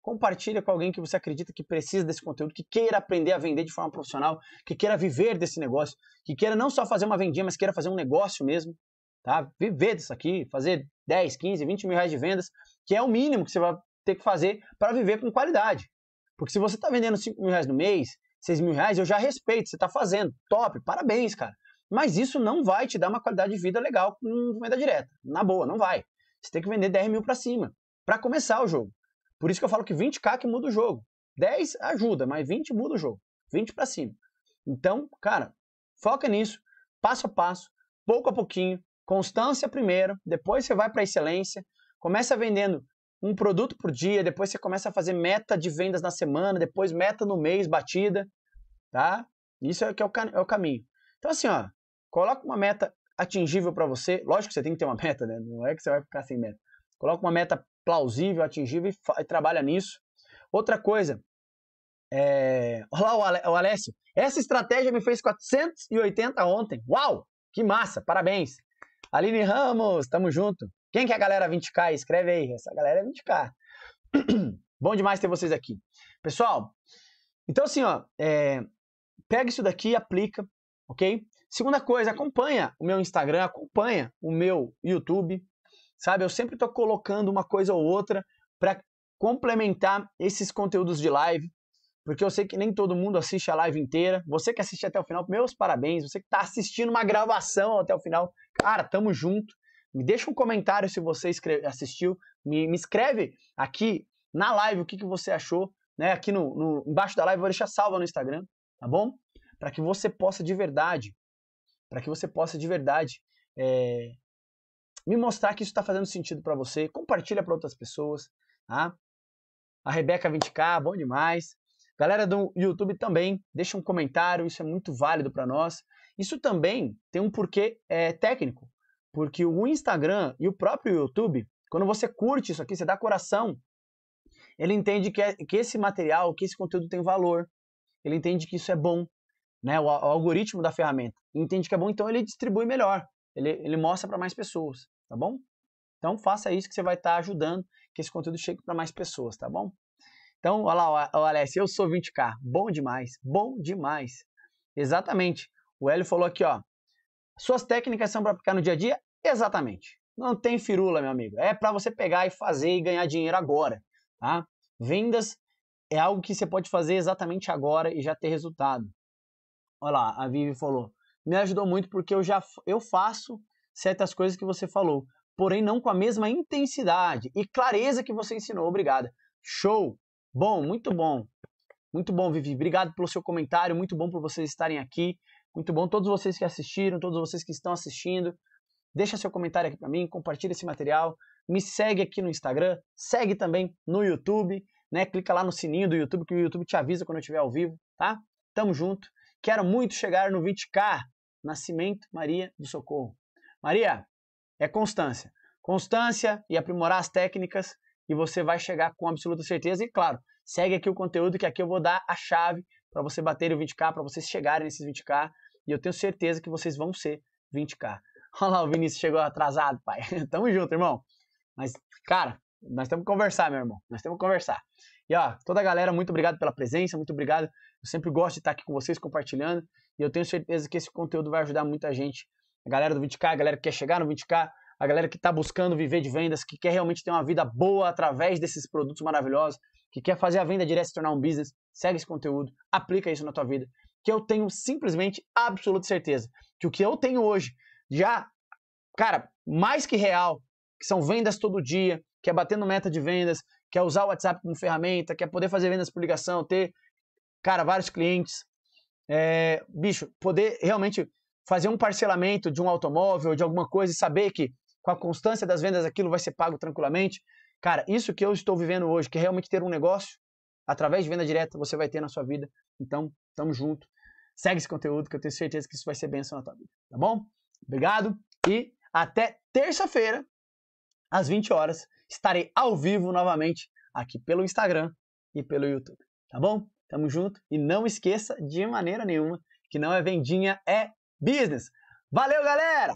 Compartilha com alguém que você acredita que precisa desse conteúdo, que queira aprender a vender de forma profissional, que queira viver desse negócio, que queira não só fazer uma vendinha, mas queira fazer um negócio mesmo, tá? Viver disso aqui, fazer 10, 15, 20 mil reais de vendas, que é o mínimo que você vai ter que fazer para viver com qualidade. Porque se você está vendendo 5 mil reais no mês, 6 mil reais, eu já respeito, você está fazendo, top, parabéns, cara. Mas isso não vai te dar uma qualidade de vida legal com venda direta. Na boa, não vai. Você tem que vender 10 mil para cima para começar o jogo. Por isso que eu falo que 20k que muda o jogo. 10 ajuda, mas 20 muda o jogo. 20 para cima. Então, cara, foca nisso, passo a passo, pouco a pouquinho, constância primeiro, depois você vai para excelência, começa vendendo um produto por dia, depois você começa a fazer meta de vendas na semana, depois meta no mês, batida, tá? Isso é que é o, é o caminho. Então assim, ó, Coloca uma meta atingível para você. Lógico que você tem que ter uma meta, né? Não é que você vai ficar sem meta. Coloca uma meta plausível, atingível e, e trabalha nisso. Outra coisa, é... olha lá o, Ale... o Alessio. Essa estratégia me fez 480 ontem. Uau! Que massa! Parabéns! Aline Ramos, tamo junto. Quem que é a galera 20k? Escreve aí. Essa galera é 20k. Bom demais ter vocês aqui. Pessoal, então assim, ó, é... pega isso daqui e aplica, ok? Segunda coisa, acompanha o meu Instagram, acompanha o meu YouTube, sabe? Eu sempre estou colocando uma coisa ou outra para complementar esses conteúdos de live, porque eu sei que nem todo mundo assiste a live inteira. Você que assiste até o final, meus parabéns. Você que está assistindo uma gravação até o final, cara, tamo junto. Me deixa um comentário se você assistiu. Me, me escreve aqui na live o que, que você achou. Né? Aqui no, no embaixo da live eu vou deixar salva no Instagram, tá bom? Para que você possa de verdade para que você possa de verdade é, me mostrar que isso está fazendo sentido para você. Compartilha para outras pessoas, tá? A Rebeca 20K, bom demais. Galera do YouTube também, deixa um comentário, isso é muito válido para nós. Isso também tem um porquê é, técnico, porque o Instagram e o próprio YouTube, quando você curte isso aqui, você dá coração, ele entende que, é, que esse material, que esse conteúdo tem valor, ele entende que isso é bom, né, o, o algoritmo da ferramenta, entende que é bom, então ele distribui melhor, ele, ele mostra para mais pessoas, tá bom? Então faça isso que você vai estar tá ajudando que esse conteúdo chegue para mais pessoas, tá bom? Então, olha lá, o Alessio, eu sou 20k, bom demais, bom demais. Exatamente. O Hélio falou aqui, ó. Suas técnicas são para aplicar no dia a dia? Exatamente. Não tem firula, meu amigo. É para você pegar e fazer e ganhar dinheiro agora, tá? Vendas é algo que você pode fazer exatamente agora e já ter resultado. Olha lá, a Vivi falou. Me ajudou muito porque eu já eu faço certas coisas que você falou, porém não com a mesma intensidade e clareza que você ensinou. Obrigada. Show. Bom, muito bom. Muito bom, Vivi. Obrigado pelo seu comentário, muito bom por vocês estarem aqui. Muito bom todos vocês que assistiram, todos vocês que estão assistindo. Deixa seu comentário aqui para mim, compartilha esse material, me segue aqui no Instagram, segue também no YouTube, né? Clica lá no sininho do YouTube que o YouTube te avisa quando eu estiver ao vivo, tá? Tamo junto. Quero muito chegar no 20K. Nascimento Maria do Socorro. Maria, é constância. Constância e aprimorar as técnicas e você vai chegar com absoluta certeza. E claro, segue aqui o conteúdo que aqui eu vou dar a chave para você bater o 20K, para vocês chegarem nesses 20K. E eu tenho certeza que vocês vão ser 20K. Olha lá, o Vinícius chegou atrasado, pai. Tamo junto, irmão. Mas, cara, nós temos que conversar, meu irmão. Nós temos que conversar. E ó, toda a galera, muito obrigado pela presença, muito obrigado eu sempre gosto de estar aqui com vocês compartilhando e eu tenho certeza que esse conteúdo vai ajudar muita gente. A galera do 20K, a galera que quer chegar no 20K, a galera que está buscando viver de vendas, que quer realmente ter uma vida boa através desses produtos maravilhosos, que quer fazer a venda direta se tornar um business, segue esse conteúdo, aplica isso na tua vida, que eu tenho simplesmente absoluta certeza que o que eu tenho hoje já, cara, mais que real, que são vendas todo dia, que é batendo meta de vendas, que é usar o WhatsApp como ferramenta, que é poder fazer vendas por ligação, ter cara, vários clientes. É, bicho, poder realmente fazer um parcelamento de um automóvel, de alguma coisa e saber que com a constância das vendas aquilo vai ser pago tranquilamente. Cara, isso que eu estou vivendo hoje, que é realmente ter um negócio através de venda direta, você vai ter na sua vida. Então, tamo junto. Segue esse conteúdo que eu tenho certeza que isso vai ser benção na tua vida, tá bom? Obrigado e até terça-feira às 20 horas estarei ao vivo novamente aqui pelo Instagram e pelo YouTube, tá bom? Tamo junto e não esqueça de maneira nenhuma que não é vendinha, é business. Valeu, galera!